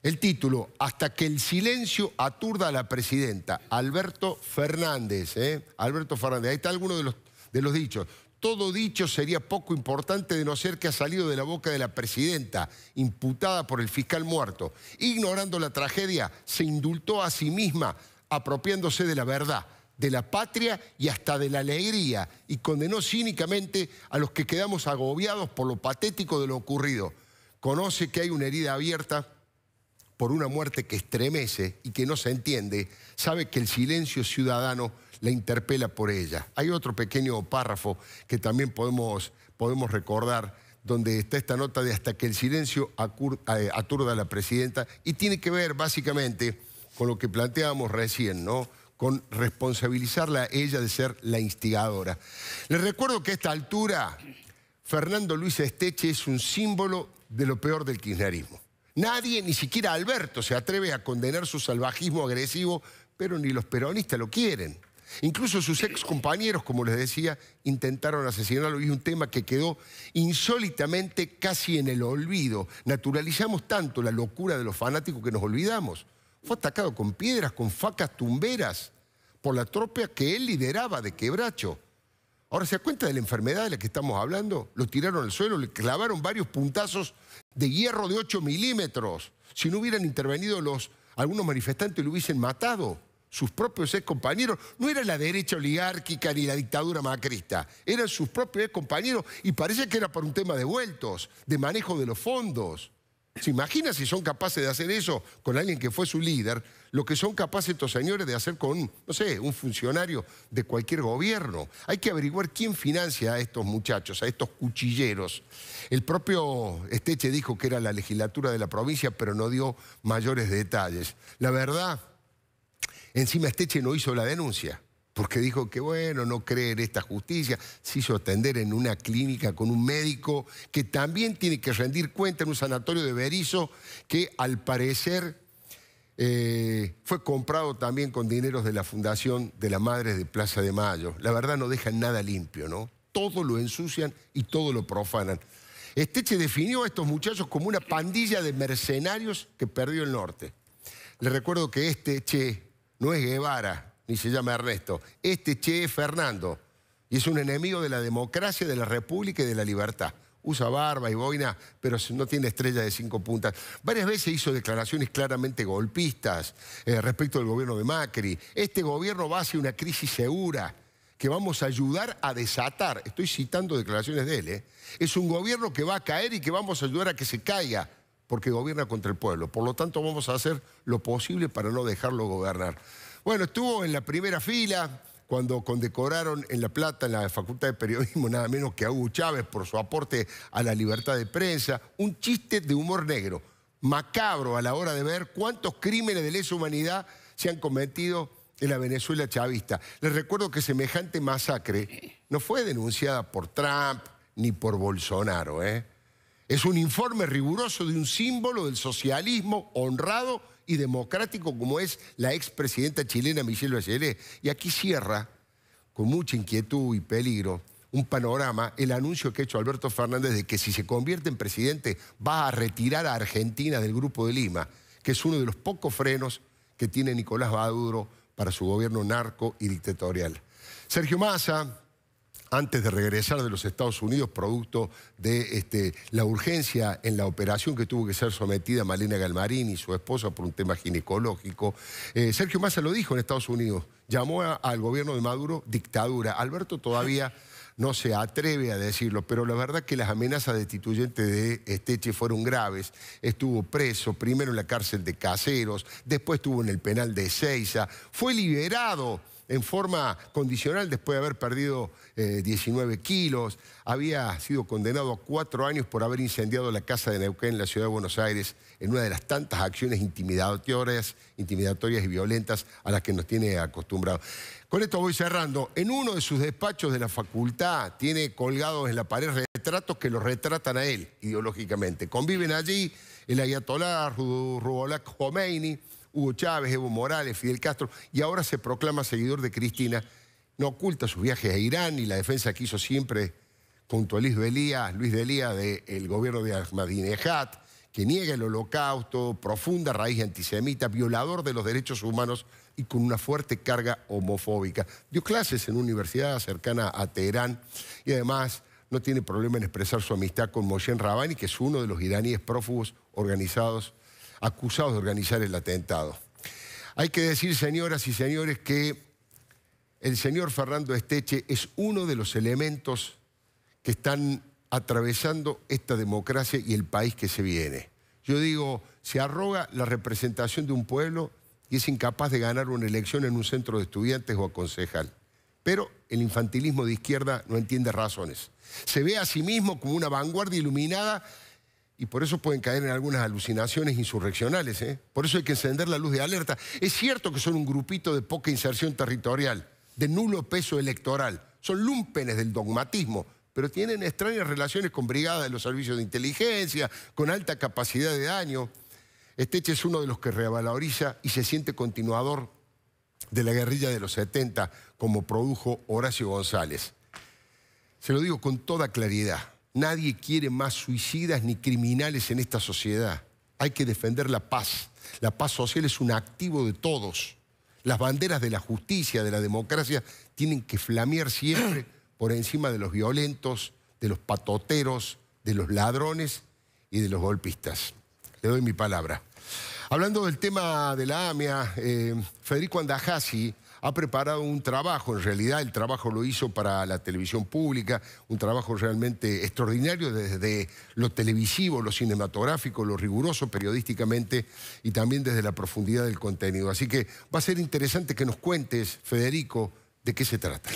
El título, Hasta que el silencio aturda a la presidenta, Alberto Fernández. ¿eh? Alberto Fernández, ahí está alguno de los, de los dichos. Todo dicho sería poco importante de no ser que ha salido de la boca de la presidenta, imputada por el fiscal muerto. Ignorando la tragedia, se indultó a sí misma, apropiándose de la verdad de la patria y hasta de la alegría, y condenó cínicamente a los que quedamos agobiados por lo patético de lo ocurrido. Conoce que hay una herida abierta por una muerte que estremece y que no se entiende, sabe que el silencio ciudadano la interpela por ella. Hay otro pequeño párrafo que también podemos, podemos recordar, donde está esta nota de hasta que el silencio eh, aturda a la presidenta, y tiene que ver básicamente con lo que planteábamos recién, ¿no? con responsabilizarla ella de ser la instigadora. Les recuerdo que a esta altura Fernando Luis Esteche es un símbolo de lo peor del kirchnerismo. Nadie, ni siquiera Alberto, se atreve a condenar su salvajismo agresivo, pero ni los peronistas lo quieren. Incluso sus ex compañeros, como les decía, intentaron asesinarlo y un tema que quedó insólitamente casi en el olvido. Naturalizamos tanto la locura de los fanáticos que nos olvidamos. Fue atacado con piedras, con facas tumberas por la tropia que él lideraba de quebracho. Ahora, ¿se da cuenta de la enfermedad de la que estamos hablando? Lo tiraron al suelo, le clavaron varios puntazos de hierro de 8 milímetros. Si no hubieran intervenido los, algunos manifestantes, lo hubiesen matado. Sus propios ex compañeros. No era la derecha oligárquica ni la dictadura macrista. Eran sus propios compañeros y parece que era por un tema de vueltos, de manejo de los fondos. ¿Se imagina si son capaces de hacer eso con alguien que fue su líder? lo que son capaces estos señores de hacer con, no sé, un funcionario de cualquier gobierno. Hay que averiguar quién financia a estos muchachos, a estos cuchilleros. El propio Esteche dijo que era la legislatura de la provincia, pero no dio mayores detalles. La verdad, encima Esteche no hizo la denuncia porque dijo que bueno, no cree en esta justicia, se hizo atender en una clínica con un médico que también tiene que rendir cuenta en un sanatorio de Berizo que al parecer eh, fue comprado también con dineros de la Fundación de la Madres de Plaza de Mayo. La verdad no dejan nada limpio, ¿no? Todo lo ensucian y todo lo profanan. Esteche definió a estos muchachos como una pandilla de mercenarios que perdió el norte. Les recuerdo que este Che no es Guevara, ni se llama Ernesto. Este Che es Fernando y es un enemigo de la democracia, de la república y de la libertad usa barba y boina, pero no tiene estrella de cinco puntas. Varias veces hizo declaraciones claramente golpistas eh, respecto del gobierno de Macri. Este gobierno va hacia una crisis segura que vamos a ayudar a desatar. Estoy citando declaraciones de él. ¿eh? Es un gobierno que va a caer y que vamos a ayudar a que se caiga porque gobierna contra el pueblo. Por lo tanto, vamos a hacer lo posible para no dejarlo gobernar. Bueno, estuvo en la primera fila, cuando condecoraron en La Plata, en la Facultad de Periodismo, nada menos que a Hugo Chávez por su aporte a la libertad de prensa, un chiste de humor negro, macabro a la hora de ver cuántos crímenes de lesa humanidad se han cometido en la Venezuela chavista. Les recuerdo que semejante masacre no fue denunciada por Trump ni por Bolsonaro. ¿eh? Es un informe riguroso de un símbolo del socialismo honrado y democrático como es la expresidenta chilena Michelle Bachelet. Y aquí cierra, con mucha inquietud y peligro, un panorama, el anuncio que ha hecho Alberto Fernández de que si se convierte en presidente va a retirar a Argentina del Grupo de Lima, que es uno de los pocos frenos que tiene Nicolás Maduro para su gobierno narco y dictatorial. Sergio Massa, antes de regresar de los Estados Unidos, producto de este, la urgencia en la operación que tuvo que ser sometida Malena Galmarín y su esposa por un tema ginecológico. Eh, Sergio Massa lo dijo en Estados Unidos, llamó al gobierno de Maduro dictadura. Alberto todavía no se atreve a decirlo, pero la verdad que las amenazas destituyentes de Esteche fueron graves. Estuvo preso, primero en la cárcel de Caseros, después estuvo en el penal de Ezeiza, fue liberado en forma condicional después de haber perdido 19 eh, kilos. Había sido condenado a cuatro años por haber incendiado la casa de Neuquén en la ciudad de Buenos Aires en una de las tantas acciones intimidatorias, intimidatorias y violentas a las que nos tiene acostumbrados. Con esto voy cerrando. En uno de sus despachos de la facultad tiene colgados en la pared retratos que lo retratan a él ideológicamente. Conviven allí el ayatolá Rubolak Khomeini, Hugo Chávez, Evo Morales, Fidel Castro, y ahora se proclama seguidor de Cristina. No oculta sus viajes a Irán y la defensa que hizo siempre junto a Luis Delía, Luis del gobierno de Ahmadinejad, que niega el holocausto, profunda raíz antisemita, violador de los derechos humanos y con una fuerte carga homofóbica. Dio clases en una universidad cercana a Teherán y además no tiene problema en expresar su amistad con Moshen Rabani, que es uno de los iraníes prófugos organizados acusados de organizar el atentado. Hay que decir, señoras y señores, que el señor Fernando Esteche es uno de los elementos que están atravesando esta democracia y el país que se viene. Yo digo, se arroga la representación de un pueblo y es incapaz de ganar una elección en un centro de estudiantes o a concejal. Pero el infantilismo de izquierda no entiende razones. Se ve a sí mismo como una vanguardia iluminada y por eso pueden caer en algunas alucinaciones insurreccionales. ¿eh? Por eso hay que encender la luz de alerta. Es cierto que son un grupito de poca inserción territorial, de nulo peso electoral. Son lumpenes del dogmatismo, pero tienen extrañas relaciones con brigadas de los servicios de inteligencia, con alta capacidad de daño. Esteche es uno de los que revaloriza y se siente continuador de la guerrilla de los 70, como produjo Horacio González. Se lo digo con toda claridad Nadie quiere más suicidas ni criminales en esta sociedad. Hay que defender la paz. La paz social es un activo de todos. Las banderas de la justicia, de la democracia, tienen que flamear siempre por encima de los violentos, de los patoteros, de los ladrones y de los golpistas. Le doy mi palabra. Hablando del tema de la AMIA, eh, Federico Andajasi ha preparado un trabajo, en realidad el trabajo lo hizo para la televisión pública, un trabajo realmente extraordinario desde lo televisivo, lo cinematográfico, lo riguroso periodísticamente y también desde la profundidad del contenido. Así que va a ser interesante que nos cuentes, Federico, de qué se trata.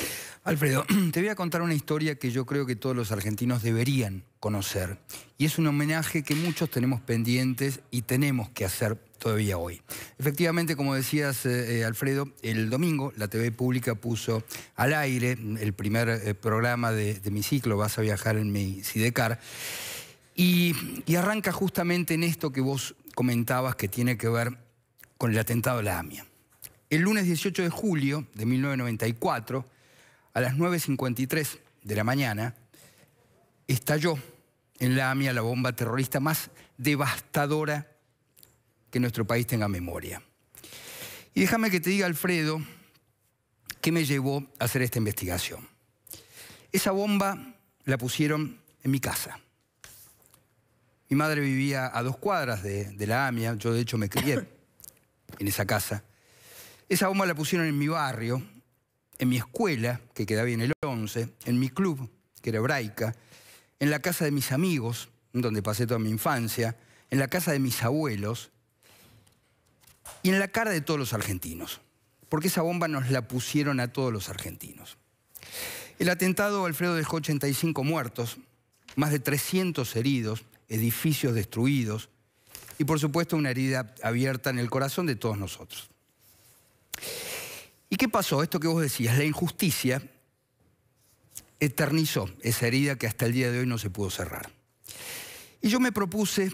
Alfredo, te voy a contar una historia que yo creo que todos los argentinos deberían conocer. Y es un homenaje que muchos tenemos pendientes y tenemos que hacer todavía hoy. Efectivamente, como decías, eh, eh, Alfredo, el domingo la TV Pública puso al aire mm, el primer eh, programa de, mi ciclo, Vas a viajar en mi Sidecar. Y, y arranca justamente en esto que vos comentabas que tiene que ver con el atentado a la AMIA. El lunes 18 de julio de 1994, a las 9.53 de la mañana estalló en la AMIA la bomba terrorista más devastadora que nuestro país tenga memoria. Y déjame que te diga, Alfredo, qué me llevó a hacer esta investigación. Esa bomba la pusieron en mi casa. Mi madre vivía a dos cuadras de, la AMIA, yo de hecho me crié en esa casa. Esa bomba la pusieron en mi barrio, en mi escuela, que quedaba en el 11, en mi club, que era hebraica, en la casa de mis amigos, donde pasé toda mi infancia, en la casa de mis abuelos y en la cara de todos los argentinos, porque esa bomba nos la pusieron a todos los argentinos. El atentado, Alfredo, dejó 85 muertos, más de 300 heridos, edificios destruidos y, por supuesto, una herida abierta en el corazón de todos nosotros. ¿Y qué pasó? Esto que vos decías, la injusticia eternizó esa herida que hasta el día de hoy no se pudo cerrar. Y yo me propuse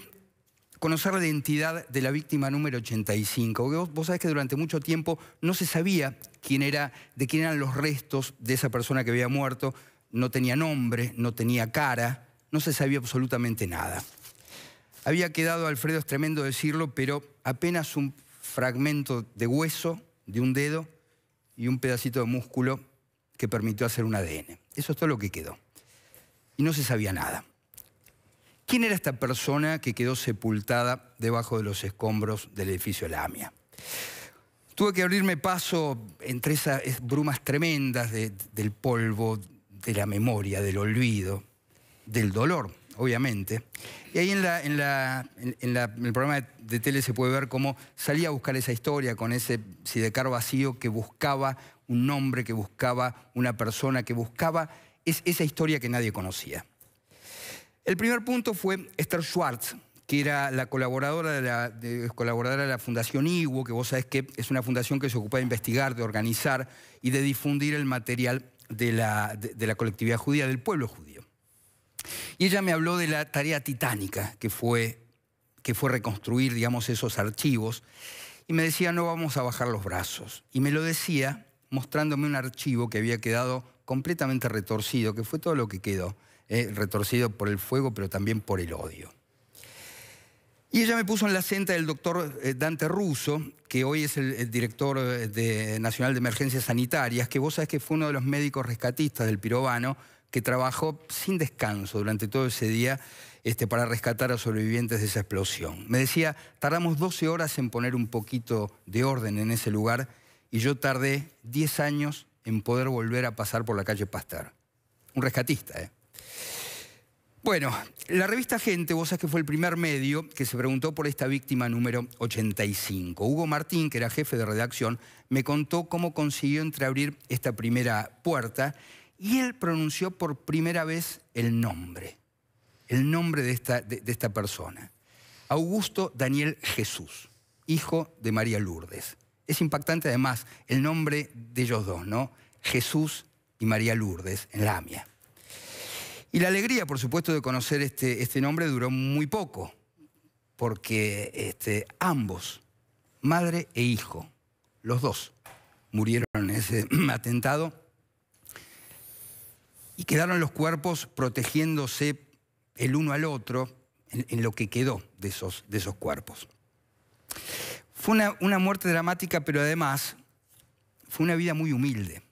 conocer la identidad de la víctima número 85. Vos, sabés que durante mucho tiempo no se sabía quién era, de quién eran los restos de esa persona que había muerto, no tenía nombre, no tenía cara, no se sabía absolutamente nada. Había quedado, Alfredo, es tremendo decirlo, pero apenas un fragmento de hueso de un dedo y un pedacito de músculo que permitió hacer un ADN. Eso es todo lo que quedó. Y no se sabía nada. ¿Quién era esta persona que quedó sepultada debajo de los escombros del edificio Lamia? Tuve que abrirme paso entre esas brumas tremendas del polvo, de la memoria, del olvido, del dolor obviamente. Y ahí en, el programa de tele se puede ver cómo salía a buscar esa historia con ese sidecar vacío que buscaba un nombre, que buscaba una persona, que buscaba es, esa historia que nadie conocía. El primer punto fue Esther Schwartz, que era la colaboradora de la, colaboradora de la Fundación IWO, que vos sabés que es una fundación que se ocupa de investigar, de organizar y de difundir el material de de la colectividad judía, del pueblo judío. Y ella me habló de la tarea titánica que fue, reconstruir, esos archivos. Y me decía, no vamos a bajar los brazos. Y me lo decía mostrándome un archivo que había quedado completamente retorcido, que fue todo lo que quedó, eh, retorcido por el fuego, pero también por el odio. Y ella me puso en la senta del doctor eh, Dante Russo, que hoy es el, director eh, Nacional de Emergencias Sanitarias, que vos sabés que fue uno de los médicos rescatistas del Pirobano, que trabajó sin descanso durante todo ese día este, para rescatar a sobrevivientes de esa explosión. Me decía, tardamos 12 horas en poner un poquito de orden en ese lugar y yo tardé 10 años en poder volver a pasar por la calle Pastar. Un rescatista, ¿eh? Bueno, la revista Gente, vos sabés que fue el primer medio que se preguntó por esta víctima número 85. Hugo Martín, que era jefe de redacción, me contó cómo consiguió entreabrir esta primera puerta y él pronunció por primera vez el nombre, el nombre de esta, persona. Augusto Daniel Jesús, hijo de María Lourdes. Es impactante además el nombre de ellos dos, ¿no? Jesús y María Lourdes en Lamia. Y la alegría, por supuesto, de conocer este, este nombre duró muy poco, porque este, ambos, madre e hijo, los dos, murieron en ese atentado y quedaron los cuerpos protegiéndose el uno al otro en, lo que quedó de esos, de esos cuerpos. Fue una, muerte dramática, pero además fue una vida muy humilde.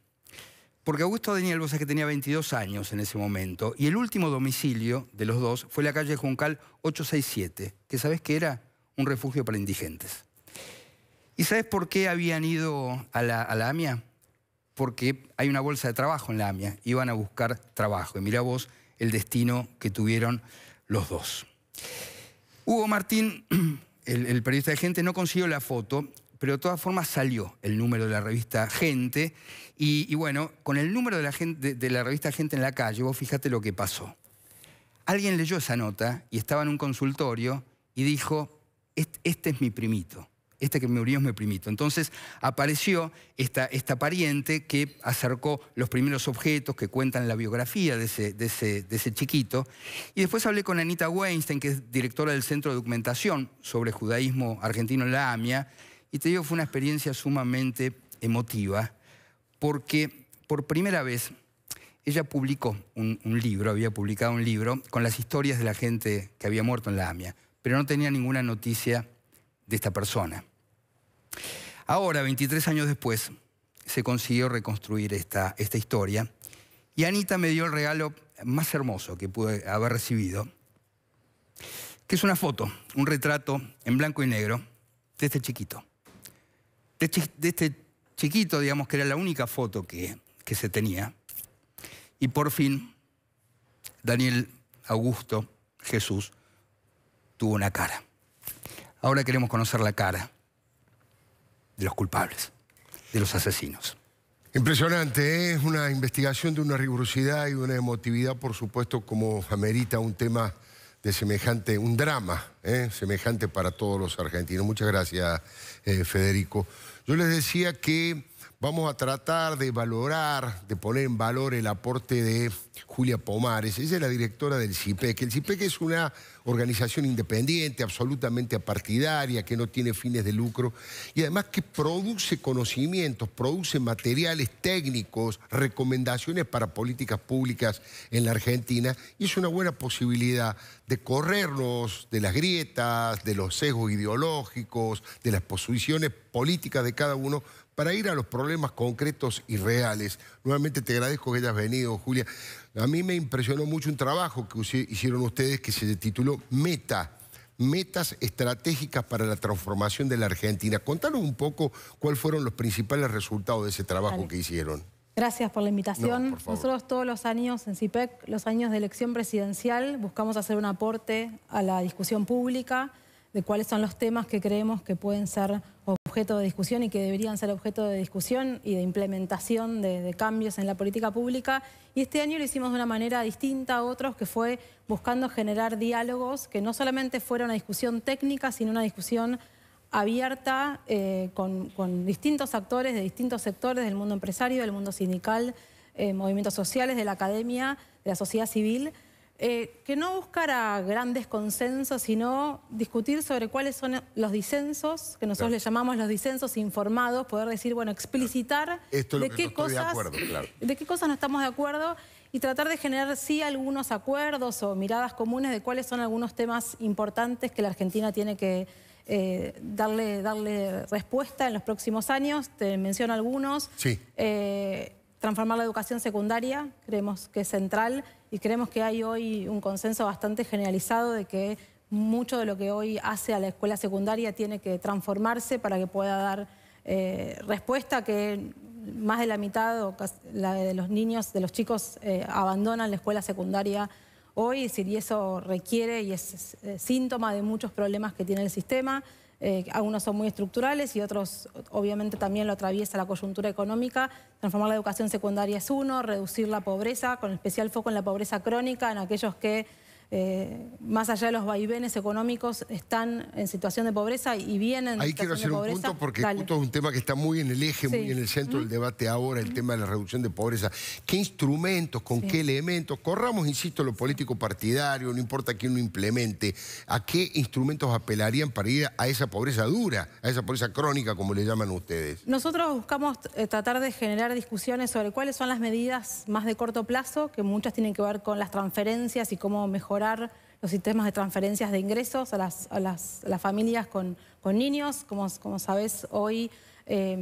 Porque Augusto Daniel Bosa que tenía 22 años en ese momento, y el último domicilio de los dos fue la calle Juncal 867, que sabes que era un refugio para indigentes. ¿Y sabes por qué habían ido a la, a la AMIA? porque hay una bolsa de trabajo en la AMIA, iban a buscar trabajo. Y mira vos el destino que tuvieron los dos. Hugo Martín, el, periodista de Gente, no consiguió la foto, pero de todas formas salió el número de la revista Gente. Y, bueno, con el número de la, revista Gente en la calle, vos fíjate lo que pasó. Alguien leyó esa nota y estaba en un consultorio y dijo, este es mi primito este que me murió es mi primito. Entonces apareció esta, pariente que acercó los primeros objetos que cuentan la biografía de ese, chiquito. Y después hablé con Anita Weinstein, que es directora del Centro de Documentación sobre Judaísmo Argentino en la AMIA, y te digo, fue una experiencia sumamente emotiva, porque por primera vez ella publicó un, libro, había publicado un libro con las historias de la gente que había muerto en la AMIA, pero no tenía ninguna noticia de esta persona. Ahora, 23 años después, se consiguió reconstruir esta, historia y Anita me dio el regalo más hermoso que pude haber recibido, que es una foto, un retrato en blanco y negro de este chiquito. De, este chiquito, digamos, que era la única foto que se tenía. Y por fin, Daniel Augusto Jesús tuvo una cara. Ahora queremos conocer la cara de los culpables, de los asesinos. Impresionante, ¿eh? es una investigación de una rigurosidad y una emotividad, por supuesto, como amerita un tema de semejante, un drama, ¿eh? semejante para todos los argentinos. Muchas gracias, eh, Federico. Yo les decía que Vamos a tratar de valorar, de poner en valor el aporte de Julia Pomares. Ella es la directora del CIPEC. El CIPEC es una organización independiente, absolutamente partidaria, que no tiene fines de lucro y además que produce conocimientos, produce materiales técnicos, recomendaciones para políticas públicas en la Argentina y es una buena posibilidad de corrernos de las grietas, de los sesgos ideológicos, de las posiciones políticas de cada uno para ir a los problemas concretos y reales. Nuevamente te agradezco que hayas venido, Julia. A mí me impresionó mucho un trabajo que hicieron ustedes que se tituló Meta, Metas Estratégicas para la Transformación de la Argentina. Contanos un poco cuáles fueron los principales resultados de ese trabajo que hicieron. Gracias por la invitación. Nosotros todos los años en CIPEC, e los años de elección presidencial, buscamos hacer un aporte a la discusión pública de cuáles son los temas que creemos que pueden ser objeto de discusión y que deberían ser objeto de discusión y de implementación de, cambios en la política pública. Y este año lo hicimos de una manera distinta a otros, que fue buscando generar diálogos que no solamente fuera una discusión técnica, sino una discusión abierta eh, con, distintos actores de distintos sectores del mundo empresario, del mundo sindical, eh, movimientos sociales, de la academia, de la sociedad civil, eh, que no buscara grandes consensos, sino discutir sobre cuáles son los disensos, que nosotros le llamamos los disensos informados, poder decir, bueno, explicitar de, qué cosas, qué cosas no estamos de acuerdo y tratar de generar sí algunos acuerdos o miradas comunes de cuáles son algunos temas importantes que la Argentina tiene que eh, darle, darle respuesta en los próximos años. Te menciono algunos. Sí. Eh, transformar la educación secundaria, creemos que es central y creemos que hay hoy un consenso bastante generalizado de que mucho de lo que hoy hace a la escuela secundaria tiene que transformarse para que pueda dar eh, respuesta que más de la mitad de los niños, de los chicos, eh, abandonan la escuela secundaria hoy y eso requiere y es eh, síntoma de muchos problemas que tiene el sistema. Eh, algunos son muy estructurales y otros obviamente también lo atraviesa la coyuntura económica. Transformar la educación secundaria es uno, reducir la pobreza, con especial foco en la pobreza crónica, en aquellos que eh, más allá de los vaivenes económicos, están en situación de pobreza y vienen. de Ahí quiero hacer un punto porque es un tema que está muy en el eje, muy en el centro del debate ahora, el tema de la reducción de pobreza. ¿Qué instrumentos, con qué elementos? Corramos, insisto, lo político partidario, no importa quién lo implemente. ¿A qué instrumentos apelarían para ir a esa pobreza dura, a esa pobreza crónica, como le llaman ustedes? Nosotros buscamos eh, tratar de generar discusiones sobre cuáles son las medidas más de corto plazo, que muchas tienen que ver con las transferencias y cómo mejorar los sistemas de transferencias de ingresos a las, familias con, niños. Como, sabes, hoy eh,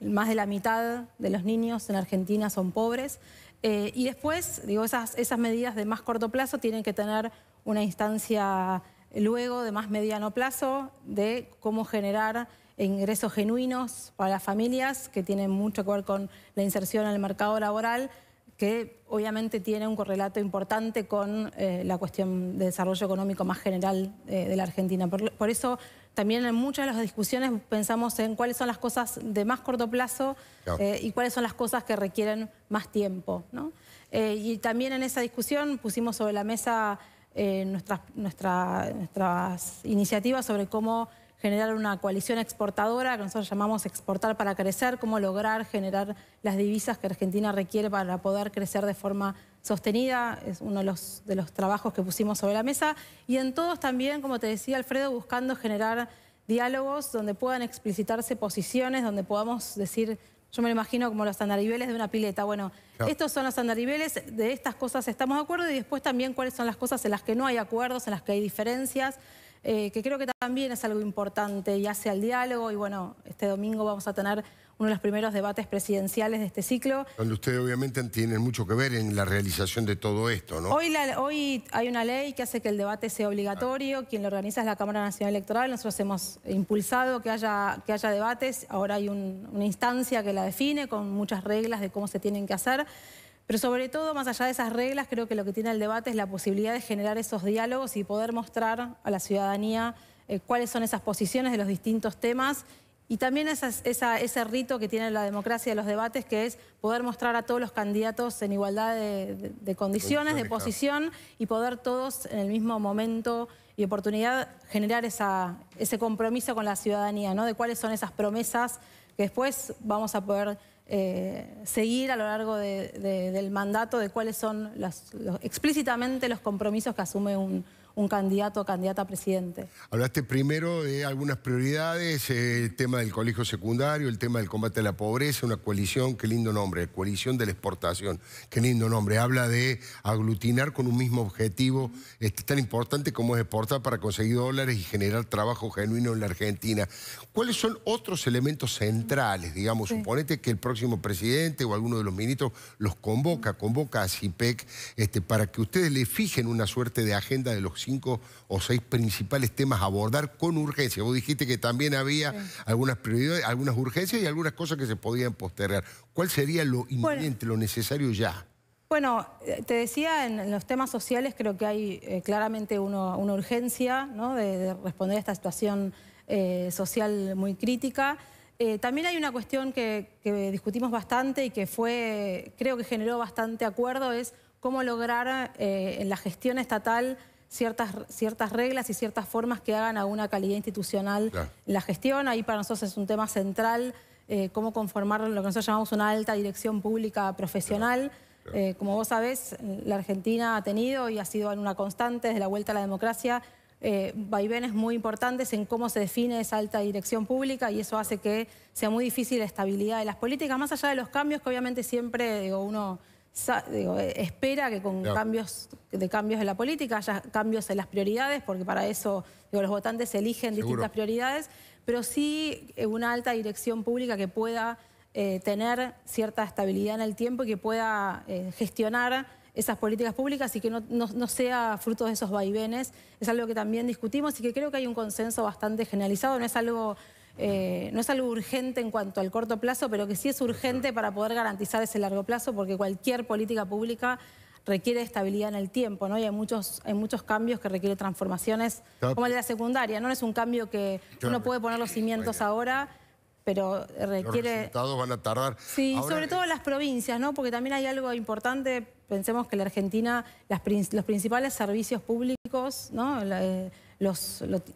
más de la mitad de los niños en Argentina son pobres. Eh, y después, digo, esas, esas medidas de más corto plazo tienen que tener una instancia luego de más mediano plazo de cómo generar ingresos genuinos para las familias que tienen mucho que ver con la inserción en el mercado laboral que obviamente tiene un correlato importante con eh, la cuestión de desarrollo económico más general eh, de la Argentina. Por, eso también en muchas de las discusiones pensamos en cuáles son las cosas de más corto plazo eh, y cuáles son las cosas que requieren más tiempo. ¿no? y también en esa discusión pusimos sobre la mesa nuestras, nuestras iniciativas sobre cómo generar una coalición exportadora, que nosotros llamamos exportar para crecer, cómo lograr generar las divisas que Argentina requiere para poder crecer de forma sostenida, es uno de los, trabajos que pusimos sobre la mesa, y en todos también, como te decía Alfredo, buscando generar diálogos donde puedan explicitarse posiciones, donde podamos decir, yo me lo imagino como los andaribeles de una pileta, bueno, estos son los andaribeles, de estas cosas estamos de acuerdo, y después también cuáles son las cosas en las que no hay acuerdos, en las que hay diferencias, eh, que creo que también es algo importante y hace al diálogo. Y bueno, este domingo vamos a tener uno de los primeros debates presidenciales de este ciclo. Donde ustedes obviamente tienen mucho que ver en la realización de todo esto, ¿no? Hoy, hoy hay una ley que hace que el debate sea obligatorio, quien lo organiza es la Cámara Nacional Electoral, nosotros hemos impulsado que haya, que haya debates, ahora hay una instancia que la define con muchas reglas de cómo se tienen que hacer. Pero sobre todo, más allá de esas reglas, creo que lo que tiene el debate es la posibilidad de generar esos diálogos y poder mostrar a la ciudadanía eh, cuáles son esas posiciones de los distintos temas y también ese rito que tiene la democracia de los debates, que es poder mostrar a todos los candidatos en igualdad de, condiciones, de posición, y poder todos en el mismo momento y oportunidad generar ese compromiso con la ciudadanía, ¿no? De cuáles son esas promesas que después vamos a poder eh, seguir a lo largo del mandato de cuáles son explícitamente los compromisos que asume un, un candidato o candidata a presidente. Hablaste primero de algunas prioridades, eh, el tema del colegio secundario, el tema del combate a la pobreza, una coalición, qué lindo nombre, coalición de la exportación, qué lindo nombre. Habla de aglutinar con un mismo objetivo este, tan importante como es exportar para conseguir dólares y generar trabajo genuino en la Argentina. ¿Cuáles son otros elementos centrales, digamos? Suponete que el próximo presidente o alguno de los ministros los convoca, convoca a CIPEC este, para que ustedes le fijen una suerte de agenda de los cinco o seis principales temas a abordar con urgencia. Vos dijiste que también había algunas prioridades, algunas urgencias y algunas cosas que se podían postergar. ¿Cuál sería lo inminente, lo necesario ya? Bueno, eh, te decía, en los temas sociales creo que hay eh, claramente una urgencia de, responder a esta situación eh, social muy crítica. también hay una cuestión que, que, discutimos bastante y que fue, creo que generó bastante acuerdo, es cómo lograr en la gestión estatal ciertas, ciertas reglas y ciertas formas que hagan a una calidad institucional la gestión. Ahí para nosotros es un tema central eh, cómo conformar lo que nosotros llamamos una alta dirección pública profesional. Eh, como vos sabés, la Argentina ha tenido y ha sido en una constante desde la vuelta a la democracia eh, vaivenes muy importantes en cómo se define esa alta dirección pública y eso hace que sea muy difícil la estabilidad de las políticas, más allá de los cambios que obviamente siempre uno eh, espera que con cambios de cambios en la política haya cambios en las prioridades, porque para eso los votantes eligen distintas prioridades, pero sí eh, una alta dirección pública que pueda eh, tener cierta estabilidad en el tiempo y que pueda gestionar esas políticas públicas y que no, no, sea fruto de esos vaivenes. Es algo que también discutimos y que creo que hay un consenso bastante generalizado, no es algo eh, no es algo urgente en cuanto al corto plazo, pero que sí es urgente para poder garantizar ese largo plazo, porque cualquier política pública requiere estabilidad en el tiempo, ¿no? Y hay muchos, muchos cambios que requieren transformaciones, como el de la secundaria, ¿no? Es un cambio que uno puede poner los cimientos ahora, pero requiere... Los resultados van a tardar. Sí, sobre todo las provincias, ¿no? Porque también hay algo importante, pensemos que en la Argentina los principales servicios públicos, ¿no? La, eh,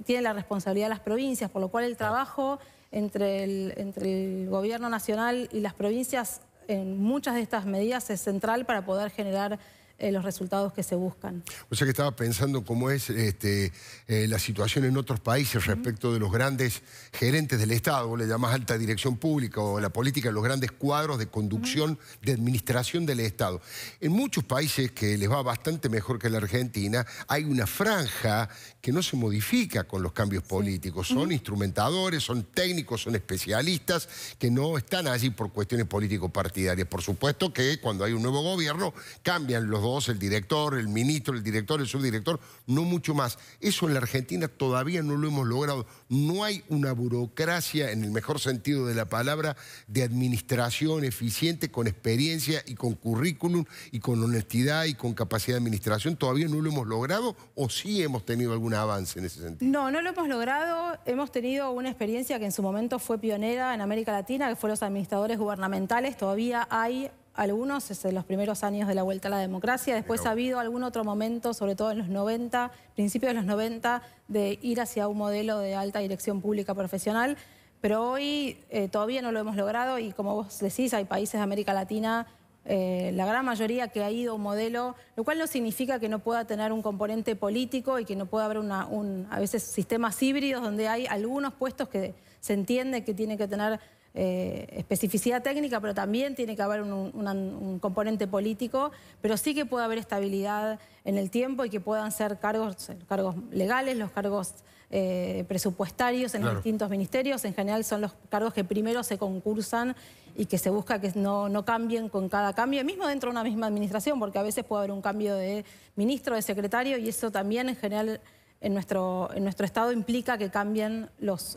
tiene la responsabilidad de las provincias, por lo cual el trabajo entre el, entre el gobierno nacional y las provincias en muchas de estas medidas es central para poder generar eh, los resultados que se buscan. O sea que estaba pensando cómo es este, eh, la situación en otros países respecto de los grandes gerentes del Estado, le llamás alta dirección pública o la política, los grandes cuadros de conducción, de administración del Estado. En muchos países que les va bastante mejor que la Argentina, hay una franja que no se modifica con los cambios políticos. Son instrumentadores, son técnicos, son especialistas que no están allí por cuestiones político-partidarias. Por supuesto que cuando hay un nuevo gobierno cambian los dos el director, el ministro, el director, el subdirector, no mucho más. Eso en la Argentina todavía no lo hemos logrado. No hay una burocracia, en el mejor sentido de la palabra, de administración eficiente, con experiencia y con currículum y con honestidad y con capacidad de administración. ¿Todavía no lo hemos logrado o sí hemos tenido algún avance en ese sentido? No, no lo hemos logrado. Hemos tenido una experiencia que en su momento fue pionera en América Latina, que fue los administradores gubernamentales. Todavía hay algunos desde los primeros años de la vuelta a la democracia. Después ha habido algún otro momento, sobre todo en los 90, principios de los 90, de ir hacia un modelo de alta dirección pública profesional. Pero hoy eh, todavía no lo hemos logrado y como vos decís, hay países de América Latina eh, la gran mayoría que ha ido un modelo, lo cual no significa que no pueda tener un componente político y que no pueda haber una, a veces sistemas híbridos donde hay algunos puestos que se entiende que tiene que tener eh, especificidad técnica, pero también tiene que haber un, componente político, pero sí que puede haber estabilidad en el tiempo y que puedan ser cargos, legales, los cargos eh, presupuestarios en los distintos ministerios. En general son los cargos que primero se concursan y que se busca que no, cambien con cada cambio, mismo dentro de una misma administración, porque a veces puede haber un cambio de ministro, de secretario, y eso también en general en nuestro, Estado implica que cambien los,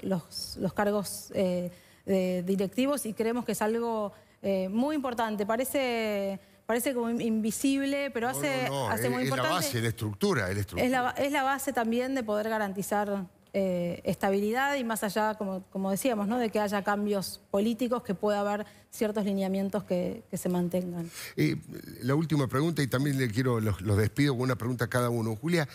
cargos. Eh, directivos y creemos que es algo eh, muy importante. Parece parece como invisible, pero hace, muy importante. Es la base, la estructura. Es, la, base también de poder garantizar eh, estabilidad y más allá, como, como decíamos, ¿no? de que haya cambios políticos, que pueda haber ciertos lineamientos que, se mantengan. Eh, la última pregunta, y también le quiero, los, despido con una pregunta a cada uno. Julia,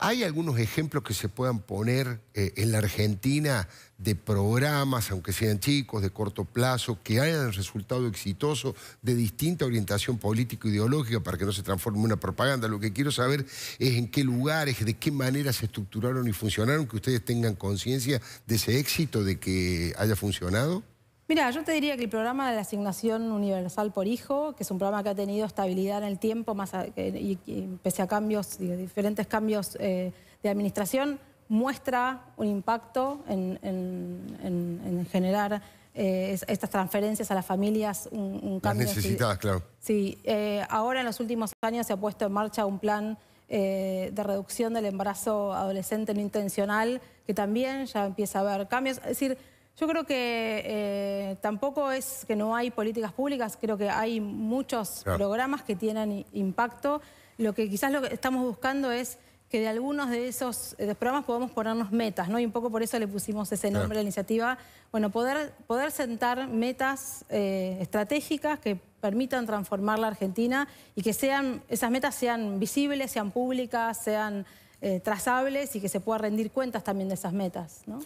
¿hay algunos ejemplos que se puedan poner en la Argentina de programas, aunque sean chicos, de corto plazo, que hayan resultado exitoso de distinta orientación político-ideológica e para que no se transforme en una propaganda. Lo que quiero saber es en qué lugares, de qué manera se estructuraron y funcionaron, que ustedes tengan conciencia de ese éxito, de que haya funcionado. Mira, yo te diría que el programa de la asignación universal por hijo, que es un programa que ha tenido estabilidad en el tiempo, más y, pese a cambios, diferentes cambios eh, de administración, muestra un impacto en, generar eh, estas transferencias a las familias, un, cambio. Las necesitadas, claro. Sí, eh, ahora en los últimos años se ha puesto en marcha un plan eh, de reducción del embarazo adolescente no intencional, que también ya empieza a haber cambios. Es decir, yo creo que tampoco es que no hay políticas públicas, creo que hay muchos programas que tienen impacto. Lo que quizás lo que estamos buscando es que de algunos de esos eh, programas podamos ponernos metas, ¿no? Y un poco por eso le pusimos ese nombre a la iniciativa. Bueno, poder, poder sentar metas eh, estratégicas que permitan transformar la Argentina y que sean, esas metas sean visibles, sean públicas, sean eh, trazables y que se pueda rendir cuentas también de esas metas, ¿no?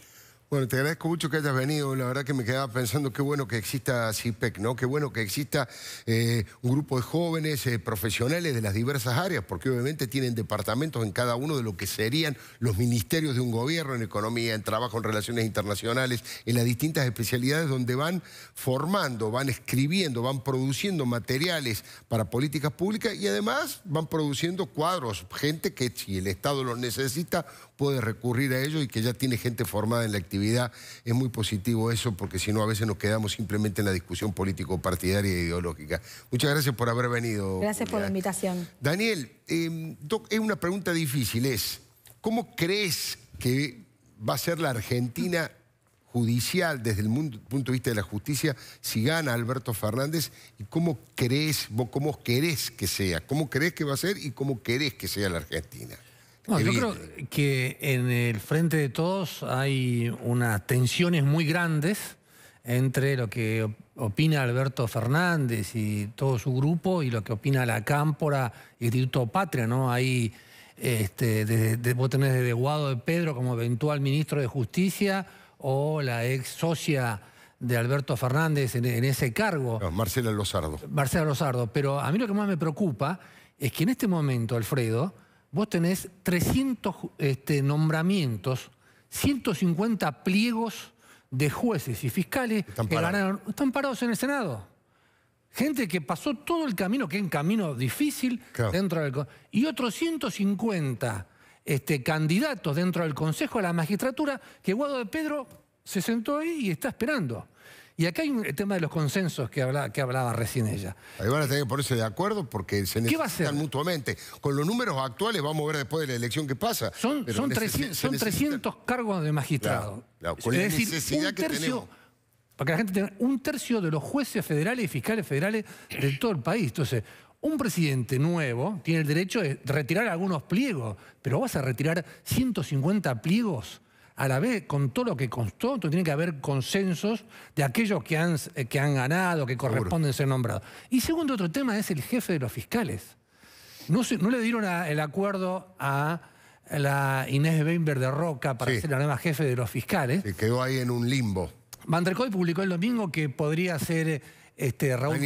Bueno, te agradezco mucho que hayas venido. La verdad que me quedaba pensando qué bueno que exista CIPEC, e ¿no? Qué bueno que exista eh, un grupo de jóvenes eh, profesionales de las diversas áreas, porque obviamente tienen departamentos en cada uno de lo que serían los ministerios de un gobierno, en economía, en trabajo, en relaciones internacionales, en las distintas especialidades donde van formando, van escribiendo, van produciendo materiales para políticas públicas y además van produciendo cuadros, gente que si el Estado los necesita de recurrir a ello y que ya tiene gente formada en la actividad. Es muy positivo eso porque si no a veces nos quedamos simplemente en la discusión político-partidaria e ideológica. Muchas gracias por haber venido. Gracias por la invitación. Daniel, em, es una pregunta difícil, es ¿cómo crees que va a ser la Argentina judicial desde el punto de vista de la justicia si gana Alberto Fernández y cómo crees, vos cómo querés que sea, cómo crees que va a ser y cómo querés que sea la Argentina yo creo que en el frente de todos hay unas tensiones muy grandes entre lo que opina Alberto Fernández y todo su grupo y lo que opina la Cámpora y Instituto Patria, ¿no? Hay, este, de, de, vos tenés de Guado de Pedro como eventual ministro de Justicia o la ex socia de Alberto Fernández en, ese cargo. Marcela Lozardo. Marcela Lozardo, pero a mí lo que más me preocupa es que en este momento, Alfredo, vos tenés 300 este, nombramientos, 150 pliegos de jueces y fiscales están que están parados en el Senado. Gente que pasó todo el camino, que es un camino difícil dentro del... Y otros 150 este, candidatos dentro del Consejo de la Magistratura que Guado de Pedro se sentó ahí y está esperando. Y acá hay un tema de los consensos que hablaba, que hablaba recién ella. Ahí van a tener que ponerse de acuerdo porque se necesitan mutuamente. Con los números actuales vamos a ver después de la elección qué pasa. Son, 300, cargos de magistrado. es decir, para la gente un tercio de los jueces federales y fiscales federales de todo el país. Entonces, un presidente nuevo tiene el derecho de retirar algunos pliegos, pero vas a retirar 150 pliegos a la vez, con todo lo que constó, tiene que haber consensos de aquellos que han, eh, que han ganado, que corresponden ser nombrados. Y segundo, otro tema es el jefe de los fiscales. No, le dieron el acuerdo a la Inés Weinberg de Roca para ser la nueva jefe de los fiscales. Se quedó ahí en un limbo. Vandercoy publicó el domingo que podría ser este, Raúl...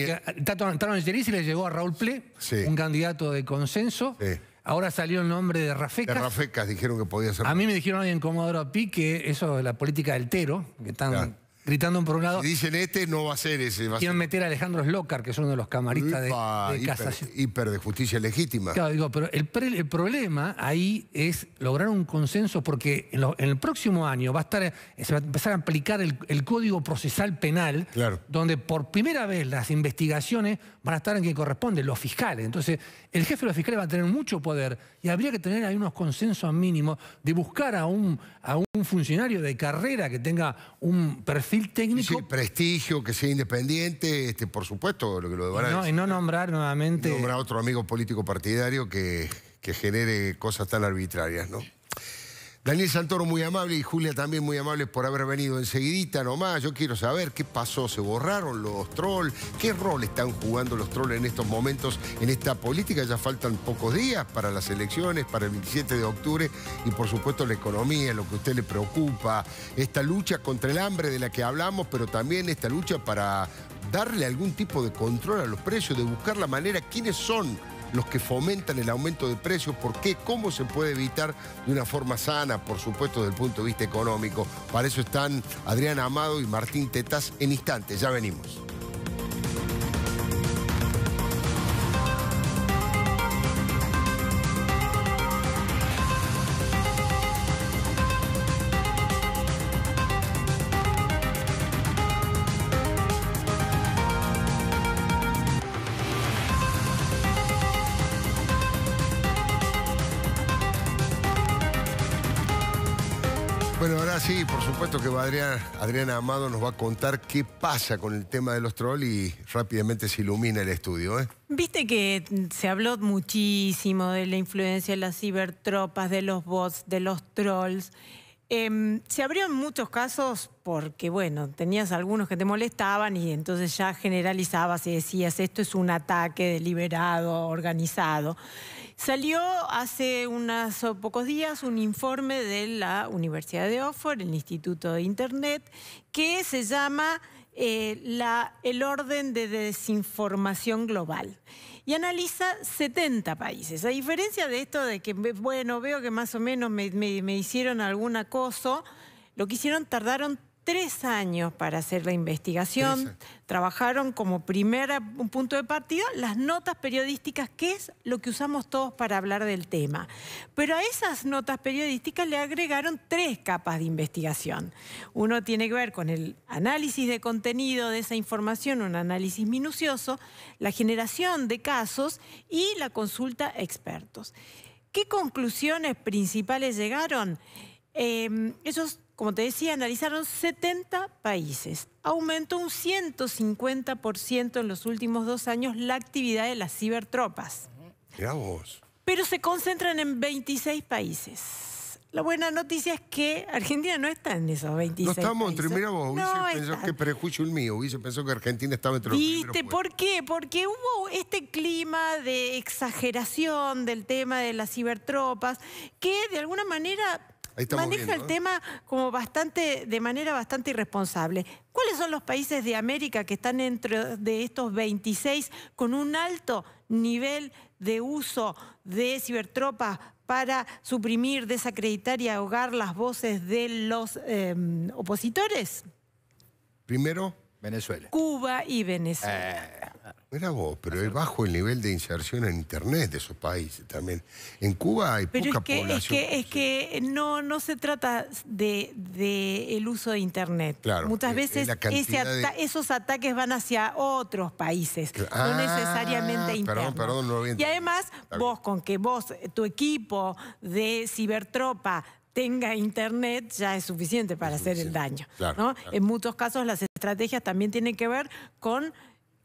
Tato, Tato y le llegó a Raúl Ple, un candidato de consenso. Sí Ahora salió el nombre de Rafecas. De Rafecas dijeron que podía ser. A mí me dijeron hoy en Comodoro Pi que eso es la política del Tero, que están gritando por un lado. Si dicen este, no va a ser ese. quieren meter a Alejandro Slocar, que es uno de los camaristas de, casa hiper, de justicia legítima. Claro, digo, pero el, problema ahí es lograr un consenso porque en, el próximo año va a estar, se va a empezar a aplicar el, Código Procesal Penal, donde por primera vez las investigaciones van a estar en quien corresponde, los fiscales. Entonces, el jefe de los fiscales va a tener mucho poder y habría que tener ahí unos consensos mínimos de buscar a un, a un funcionario de carrera que tenga un perfil perfil técnico. Sí, prestigio, que sea independiente, este, por supuesto, lo que lo no, y no nombrar nuevamente. Nombrar otro amigo político partidario que, que genere cosas tan arbitrarias, ¿no? Daniel Santoro, muy amable, y Julia también muy amable por haber venido enseguidita nomás. Yo quiero saber qué pasó, se borraron los trolls, qué rol están jugando los trolls en estos momentos en esta política. Ya faltan pocos días para las elecciones, para el 27 de octubre, y por supuesto la economía, lo que a usted le preocupa, esta lucha contra el hambre de la que hablamos, pero también esta lucha para darle algún tipo de control a los precios, de buscar la manera quiénes son los que fomentan el aumento de precios, por qué, cómo se puede evitar de una forma sana, por supuesto, desde el punto de vista económico. Para eso están Adrián Amado y Martín Tetaz en instantes. Ya venimos. Adriana Amado nos va a contar qué pasa con el tema de los trolls y rápidamente se ilumina el estudio. ¿eh? Viste que se habló muchísimo de la influencia de las cibertropas, de los bots, de los trolls. Em, se abrieron muchos casos porque, bueno, tenías algunos que te molestaban y entonces ya generalizabas y decías, esto es un ataque deliberado, organizado. Salió hace unos pocos días un informe de la Universidad de Oxford, el Instituto de Internet, que se llama eh, el orden de desinformación global. Y analiza 70 países. A diferencia de esto de que, bueno, veo que más o menos me, me hicieron algún acoso, lo que hicieron tardaron tres años para hacer la investigación. Trabajaron como primer punto de partida las notas periodísticas, que es lo que usamos todos para hablar del tema. Pero a esas notas periodísticas le agregaron tres capas de investigación. Uno tiene que ver con el análisis de contenido de esa información, un análisis minucioso, la generación de casos y la consulta a expertos. ¿Qué conclusiones principales llegaron? Em, como te decía, analizaron 70 países. Aumentó un 150% en los últimos dos años la actividad de las cibertropas. Mira vos. Pero se concentran en 26 países. La buena noticia es que Argentina no está en esos 26 No estamos entre, mira vos, hubiese pensó que prejuicio el mío, hubiese pensado que Argentina estaba entre los ¿Viste? ¿Por qué? Porque hubo este clima de exageración del tema de las cibertropas que de alguna manera maneja el ¿eh? tema como bastante, de manera bastante irresponsable. ¿Cuáles son los países de América que están dentro de estos 26 con un alto nivel de uso de cibertropas para suprimir, desacreditar y ahogar las voces de los em, opositores? Primero, Venezuela. Cuba y Venezuela. Eh, mira vos, pero es bajo el nivel de inserción en Internet de esos países también. En Cuba hay poca es que, población. Es que, no, no se trata de, el uso de Internet. Claro, Muchas veces esos ataques van hacia otros países, no ah, necesariamente a Perdón, Y además, vos con que vos, tu equipo de cibertropa tenga internet ya es suficiente para hacer el daño. ¿no? En muchos casos las estrategias también tienen que ver con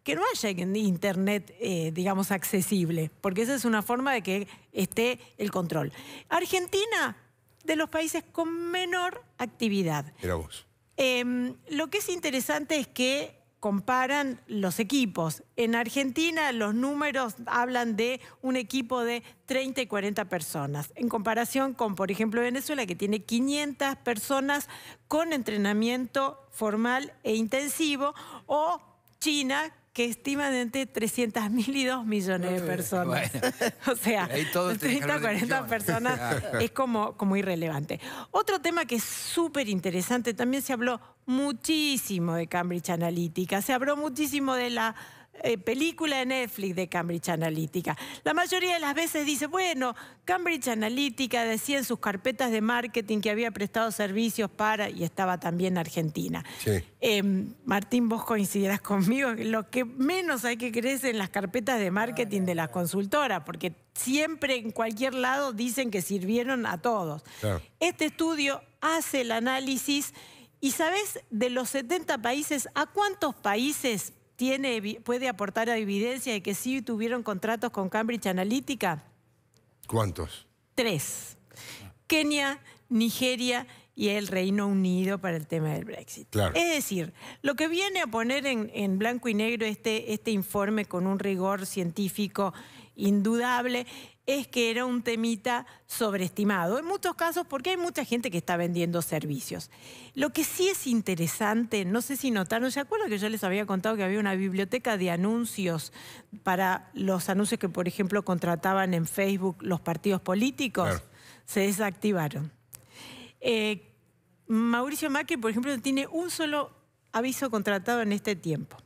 que no haya internet, eh, digamos, accesible, porque esa es una forma de que esté el control. Argentina, de los países con menor actividad. Mira vos. Em, lo que es interesante es que comparan los equipos. En Argentina los números hablan de un equipo de 30 y 40 personas, en comparación con, por ejemplo, Venezuela, que tiene 500 personas con entrenamiento formal e intensivo, o China, que estiman entre 300.000 y 2 millones de eh, personas. o sea, 30, 40 personas es como, como irrelevante. Otro tema que es súper interesante, también se habló muchísimo de Cambridge Analytica, se habló muchísimo de la eh, película de Netflix de Cambridge Analytica. La mayoría de las veces dice, bueno, Cambridge Analytica decía en sus carpetas de marketing que había prestado servicios para, y estaba también Argentina. Em, Martín, vos coincidirás conmigo, lo que menos hay que creer es en las carpetas de marketing de las consultoras, porque siempre en cualquier lado dicen que sirvieron a todos. Este estudio hace el análisis... Y sabes, de los 70 países, ¿a cuántos países puede aportar a evidencia de que sí tuvieron contratos con Cambridge Analytica? ¿Cuántos? Tres. Kenia, Nigeria y el Reino Unido para el tema del Brexit. Es decir, lo que viene a poner en, blanco y negro este, este informe con un rigor científico indudable es que era un temita sobreestimado, en muchos casos porque hay mucha gente que está vendiendo servicios. Lo que sí es interesante, no sé si notaron, ¿se acuerdan que yo les había contado que había una biblioteca de anuncios para los anuncios que, por ejemplo, contrataban en Facebook los partidos políticos? Se desactivaron. Eh, Mauricio Macri, por ejemplo, tiene un solo aviso contratado en este tiempo.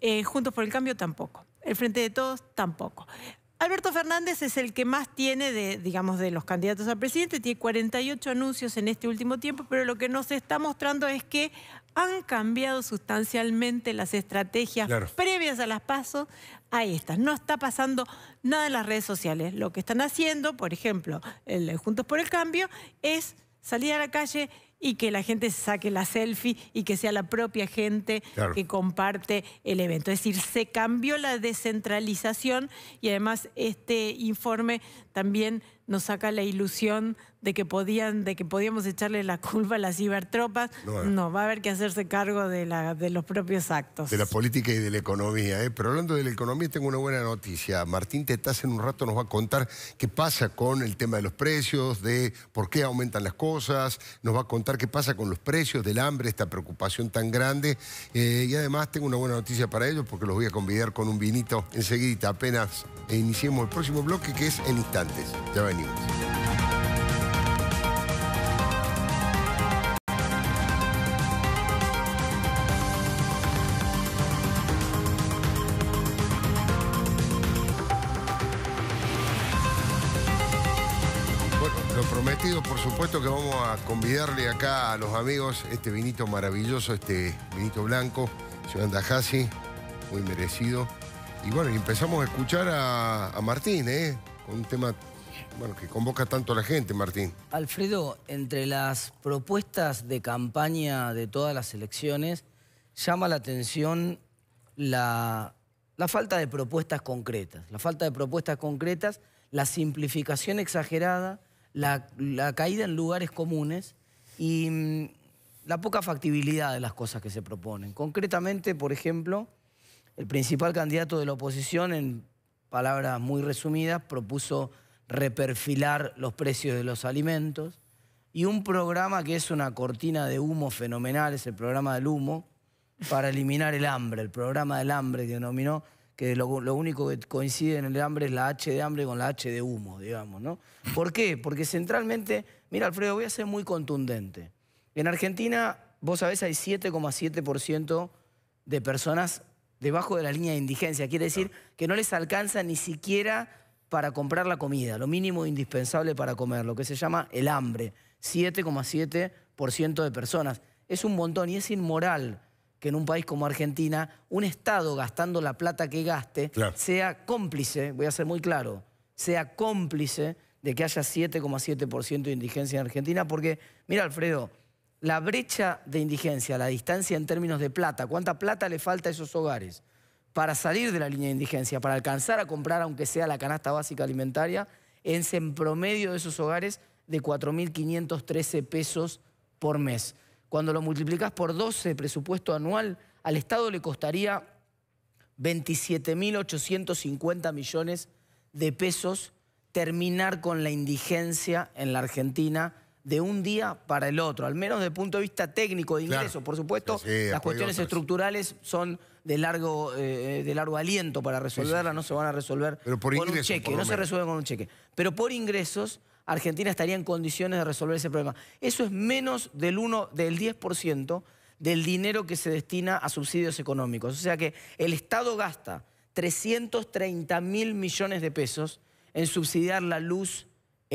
Eh, Juntos por el Cambio tampoco. El Frente de Todos tampoco. Alberto Fernández es el que más tiene de, digamos, de los candidatos a presidente, tiene 48 anuncios en este último tiempo, pero lo que nos está mostrando es que han cambiado sustancialmente las estrategias previas a las pasos a estas. No está pasando nada en las redes sociales. Lo que están haciendo, por ejemplo, el Juntos por el Cambio, es salir a la calle y que la gente saque la selfie y que sea la propia gente que comparte el evento. Es decir, se cambió la descentralización y además este informe también nos saca la ilusión de que podían, de que podíamos echarle la culpa a las cibertropas. No, eh. no va a haber que hacerse cargo de, la, de, los propios actos. De la política y de la economía. ¿eh? Pero hablando de la economía, tengo una buena noticia. Martín Tetaz en un rato nos va a contar qué pasa con el tema de los precios, de por qué aumentan las cosas, nos va a contar qué pasa con los precios, del hambre, esta preocupación tan grande. Eh, y además tengo una buena noticia para ellos porque los voy a convidar con un vinito enseguida, apenas e iniciemos el próximo bloque que es en instantes. Ya venimos. por supuesto, que vamos a convidarle acá a los amigos este vinito maravilloso, este vinito blanco, Ciudad Dajasi, muy merecido. Y bueno, empezamos a escuchar a, Martín, ¿eh? Con un tema bueno, que convoca tanto a la gente, Martín. Alfredo, entre las propuestas de campaña de todas las elecciones, llama la atención la, falta de propuestas concretas. La falta de propuestas concretas, la simplificación exagerada, la, caída en lugares comunes y mm, la poca factibilidad de las cosas que se proponen. Concretamente, por ejemplo el principal candidato de la oposición, en palabras muy resumidas, propuso reperfilar los precios de los alimentos y un programa que es una cortina de humo fenomenal, es el programa del humo, para eliminar el hambre, el programa del hambre que denominó, que lo, único que coincide en el hambre es la H de hambre con la H de humo, digamos, ¿no? ¿Por qué? Porque centralmente, mira Alfredo, voy a ser muy contundente. En Argentina, vos sabés, hay 7,7% de personas debajo de la línea de indigencia. Quiere decir que no les alcanza ni siquiera para comprar la comida, lo mínimo indispensable para comer, lo que se llama el hambre. 7,7% de personas. Es un montón y es inmoral que en un país como Argentina un Estado gastando la plata que gaste sea cómplice, voy a ser muy claro, sea cómplice de que haya 7,7% de indigencia en Argentina, porque, mira Alfredo, la brecha de indigencia, la distancia en términos de plata, cuánta plata le falta a esos hogares para salir de la línea de indigencia, para alcanzar a comprar, aunque sea la canasta básica alimentaria, es en promedio de esos hogares de 4.513 pesos por mes. Cuando lo multiplicas por 12 presupuesto anual, al Estado le costaría 27.850 millones de pesos terminar con la indigencia en la Argentina de un día para el otro, al menos desde el punto de vista técnico de ingresos, Por supuesto, las cuestiones estructurales son de largo, eh, de largo aliento para resolverlas, no se van a resolver con un cheque, no se resuelven con un cheque. Pero por ingresos, Argentina estaría en condiciones de resolver ese problema. Eso es menos del, uno del 10% del dinero que se destina a subsidios económicos. O sea que el Estado gasta 330 mil millones de pesos en subsidiar la luz,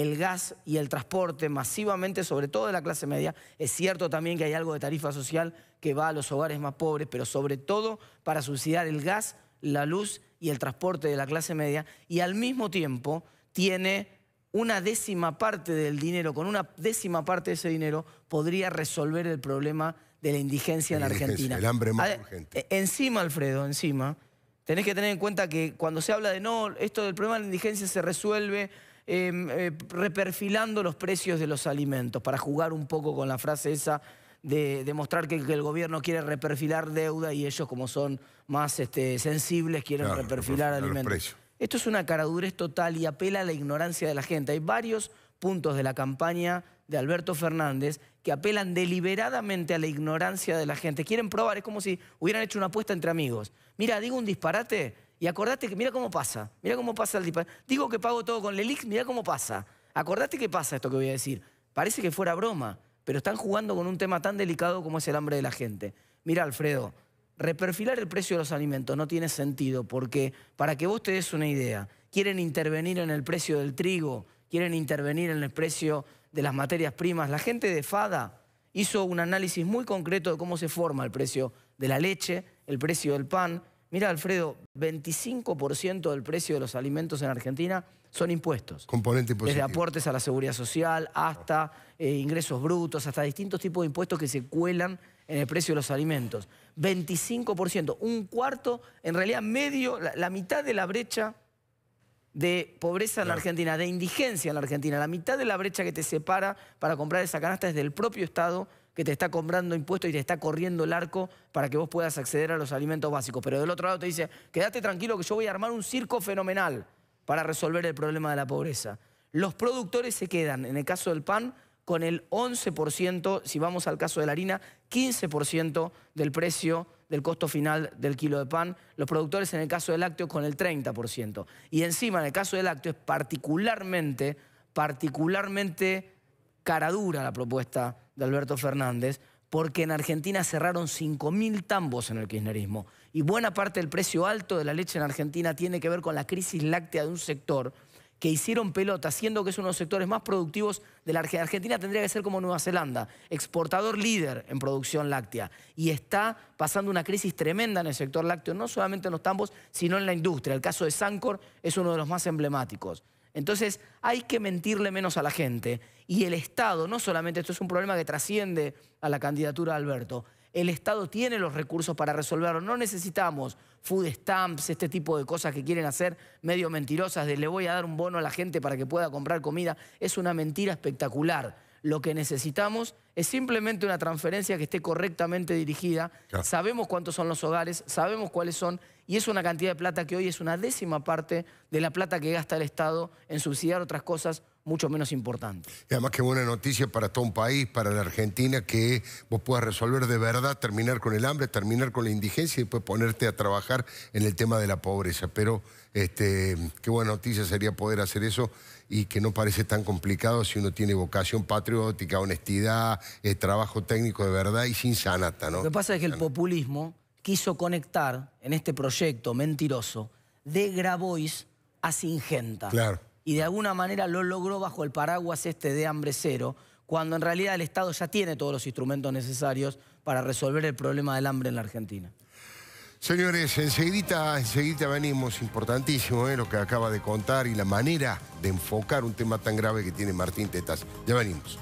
el gas y el transporte masivamente, sobre todo de la clase media. Es cierto también que hay algo de tarifa social que va a los hogares más pobres, pero sobre todo para subsidiar el gas, la luz y el transporte de la clase media. Y al mismo tiempo tiene una décima parte del dinero, con una décima parte de ese dinero podría resolver el problema de la indigencia en Argentina. El hambre más urgente. E-, encima, Alfredo, encima, tenés que tener en cuenta que cuando se habla de no, esto del problema de la indigencia se resuelve Em, eh, reperfilando los precios de los alimentos, para jugar un poco con la frase esa de demostrar que, el gobierno quiere reperfilar deuda y ellos como son más este, sensibles quieren reperfilar alimentos. Esto es una caradurez total y apela a la ignorancia de la gente. Hay varios puntos de la campaña de Alberto Fernández que apelan deliberadamente a la ignorancia de la gente. Quieren probar, es como si hubieran hecho una apuesta entre amigos. Mira, digo un disparate, y acordate que, mira cómo pasa, mira cómo pasa el Digo que pago todo con Lelix, mira cómo pasa. Acordate qué pasa esto que voy a decir. Parece que fuera broma, pero están jugando con un tema tan delicado como es el hambre de la gente. Mira, Alfredo, reperfilar el precio de los alimentos no tiene sentido porque, para que vos te des una idea, quieren intervenir en el precio del trigo, quieren intervenir en el precio de las materias primas. La gente de FADA hizo un análisis muy concreto de cómo se forma el precio de la leche, el precio del pan, Mira, Alfredo, 25% del precio de los alimentos en Argentina son impuestos. Componente Desde aportes a la seguridad social hasta eh, ingresos brutos, hasta distintos tipos de impuestos que se cuelan en el precio de los alimentos. 25%, un cuarto, en realidad medio, la, mitad de la brecha de pobreza en la Argentina, de indigencia en la Argentina, la mitad de la brecha que te separa para comprar esa canasta es del propio Estado que te está comprando impuestos y te está corriendo el arco para que vos puedas acceder a los alimentos básicos. Pero del otro lado te dice, quédate tranquilo que yo voy a armar un circo fenomenal para resolver el problema de la pobreza. Los productores se quedan, en el caso del pan, con el 11%, si vamos al caso de la harina, 15% del precio del costo final del kilo de pan, los productores en el caso del lácteo con el 30%. Y encima, en el caso del lácteo, es particularmente, particularmente cara dura la propuesta de Alberto Fernández, porque en Argentina cerraron 5.000 tambos en el kirchnerismo. Y buena parte del precio alto de la leche en Argentina tiene que ver con la crisis láctea de un sector que hicieron pelota, siendo que es uno de los sectores más productivos de la Argentina. Argentina tendría que ser como Nueva Zelanda, exportador líder en producción láctea. Y está pasando una crisis tremenda en el sector lácteo, no solamente en los tambos, sino en la industria. El caso de Sancor es uno de los más emblemáticos. Entonces hay que mentirle menos a la gente. Y el Estado, no solamente esto es un problema que trasciende a la candidatura de Alberto, el Estado tiene los recursos para resolverlo. No necesitamos food stamps, este tipo de cosas que quieren hacer medio mentirosas, de le voy a dar un bono a la gente para que pueda comprar comida. Es una mentira espectacular. Lo que necesitamos es simplemente una transferencia que esté correctamente dirigida. Sabemos cuántos son los hogares, sabemos cuáles son y es una cantidad de plata que hoy es una décima parte de la plata que gasta el Estado en subsidiar otras cosas mucho menos importantes. Y además qué buena noticia para todo un país, para la Argentina, que vos puedas resolver de verdad, terminar con el hambre, terminar con la indigencia y después ponerte a trabajar en el tema de la pobreza. Pero este, qué buena noticia sería poder hacer eso y que no parece tan complicado si uno tiene vocación patriótica, honestidad, eh, trabajo técnico de verdad y sin sanata. ¿no? Lo que pasa es que el populismo quiso conectar en este proyecto mentiroso de Grabois a Singenta. Claro. Y de alguna manera lo logró bajo el paraguas este de hambre cero, cuando en realidad el Estado ya tiene todos los instrumentos necesarios para resolver el problema del hambre en la Argentina. Señores, enseguida venimos, importantísimo ¿eh? lo que acaba de contar y la manera de enfocar un tema tan grave que tiene Martín Tetas. Ya venimos.